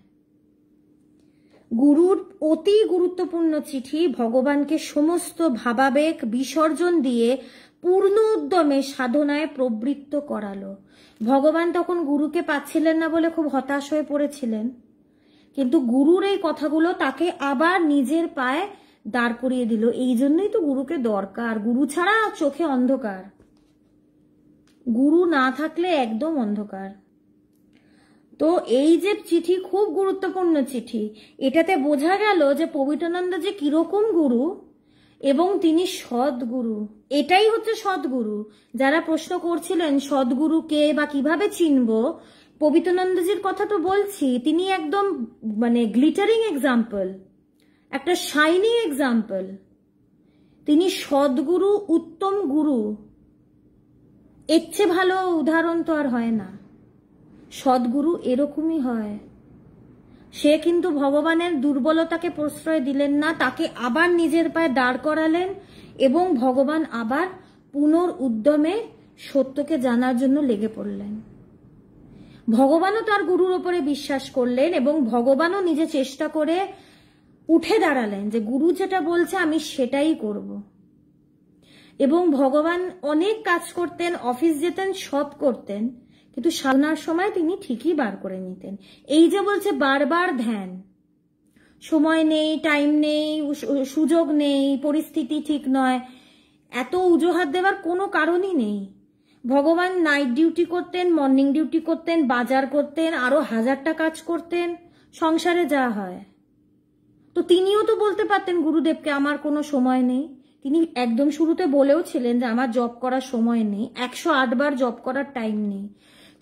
গুরুর অতি গুরুত্বপূর্ণ চিঠি ভগবানকে সমস্ত ভাবাবেগ বিসর্জন দিয়ে পূর্ণ উদ্যমে সাধনায় প্রবৃত্ত করালো ভগবান তখন গুরুকে পাচ্ছিলেন না বলে খুব হতাশ হয়ে পড়েছিলেন কিন্তু গুরুর এই কথাগুলো তাকে আবার নিজের পায়ে দাঁড় করিয়ে দিল এই জন্যই তো গুরুকে দরকার গুরু ছাড়া চোখে অন্ধকার গুরু না থাকলে একদম অন্ধকার তো এই যে চিঠি খুব গুরুত্বপূর্ণ চিঠি এটাতে বোঝা গেল যে পবিত্রানন্দ যে কিরকম গুরু এবং তিনি সদ্গুরু এটাই হচ্ছে সদ্গুরু যারা প্রশ্ন করছিলেন সদ্গুরু কে বা কিভাবে চিনব পবিত্রানন্দজির কথা তো বলছি তিনি একদম মানে গ্লিটারিং এক্সাম্পল একটা শাইনিং এক্সাম্পল তিনি সদ্গুরু উত্তম গুরু এর চেয়ে ভালো উদাহরণ তো আর হয় না সদ্গুরু এরকমই হয় সে কিন্তু ভগবানের দুর্বলতাকে প্রশ্রয় দিলেন না তাকে আবার নিজের পায়ে দাঁড় করালেন এবং ভগবান আবার পুনর উদ্যমে সত্যকে জানার জন্য লেগে পড়লেন ভগবানও তার গুরুর ওপরে বিশ্বাস করলেন এবং ভগবানও নিজে চেষ্টা করে উঠে দাঁড়ালেন যে গুরু যেটা বলছে আমি সেটাই করব এবং ভগবান অনেক কাজ করতেন অফিস যেতেন সব করতেন কিন্তু সাধনার সময় তিনি ঠিকই বার করে নিতেন এই যে বলছে বারবার ধ্যান সময় নেই টাইম নেই সুযোগ নেই পরিস্থিতি ঠিক নয় এত উজোহাত দেওয়ার কোনো কারণই নেই ভগবান নাইট ডিউটি করতেন মর্নিং ডিউটি করতেন বাজার করতেন আরো হাজারটা কাজ করতেন সংসারে যা হয় তো তিনিও তো বলতে পারতেন গুরুদেবকে আমার কোনো সময় নেই তিনি একদম শুরুতে বলেও ছিলেন যে আমার জব করার সময় নেই একশো আটবার জব করার টাইম নেই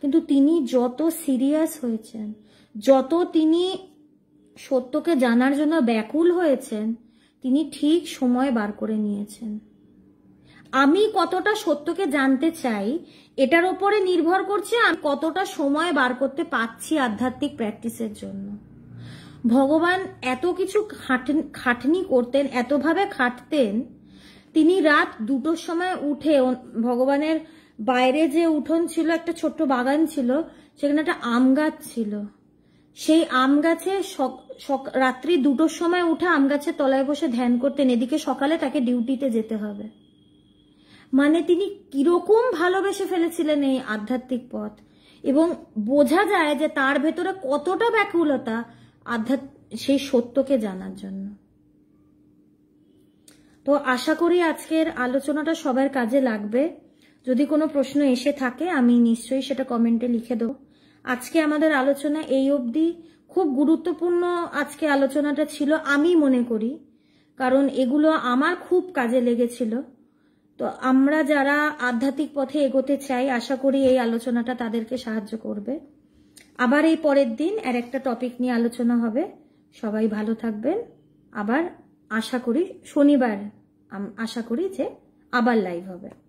কিন্তু তিনি যত সিরিয়াস হয়েছেন যত তিনি সত্যকে জানার জন্য ব্যাকুল হয়েছেন তিনি ঠিক সময় বার করে নিয়েছেন আমি কতটা সত্যকে জানতে চাই এটার ওপরে নির্ভর করছে আমি কতটা সময় বার করতে পারছি আধ্যাত্মিক প্র্যাকটিসের জন্য ভগবান এত কিছু খাটনি করতেন এতভাবে খাটতেন তিনি রাত দুটোর সময় উঠে ভগবানের বাইরে যে উঠোন ছিল একটা ছোট্ট বাগান ছিল সেখানে একটা আম গাছ ছিল সেই আম গাছে রাত্রি দুটোর সময় উঠে আম গাছের তলায় বসে ধ্যান করতেন এদিকে সকালে তাকে ডিউটিতে যেতে হবে মানে তিনি কিরকম ভালোবেসে ফেলেছিলেন এই আধ্যাত্মিক পথ এবং বোঝা যায় যে তার ভেতরে কতটা ব্যাকুলতা আধ্যাত্ম সেই সত্যকে জানার জন্য তো আশা করি আজকের আলোচনাটা সবার কাজে লাগবে যদি কোনো প্রশ্ন এসে থাকে আমি নিশ্চয়ই সেটা কমেন্টে লিখে দেবো আজকে আমাদের আলোচনা এই অবধি খুব গুরুত্বপূর্ণ আজকে আলোচনাটা ছিল আমি মনে করি কারণ এগুলো আমার খুব কাজে লেগেছিল তো আমরা যারা আধ্যাত্মিক পথে এগোতে চাই আশা করি এই আলোচনাটা তাদেরকে সাহায্য করবে আবার এই পরের দিন আর একটা টপিক নিয়ে আলোচনা হবে সবাই ভালো থাকবেন আবার আশা করি শনিবার আশা করি যে আবার লাইভ হবে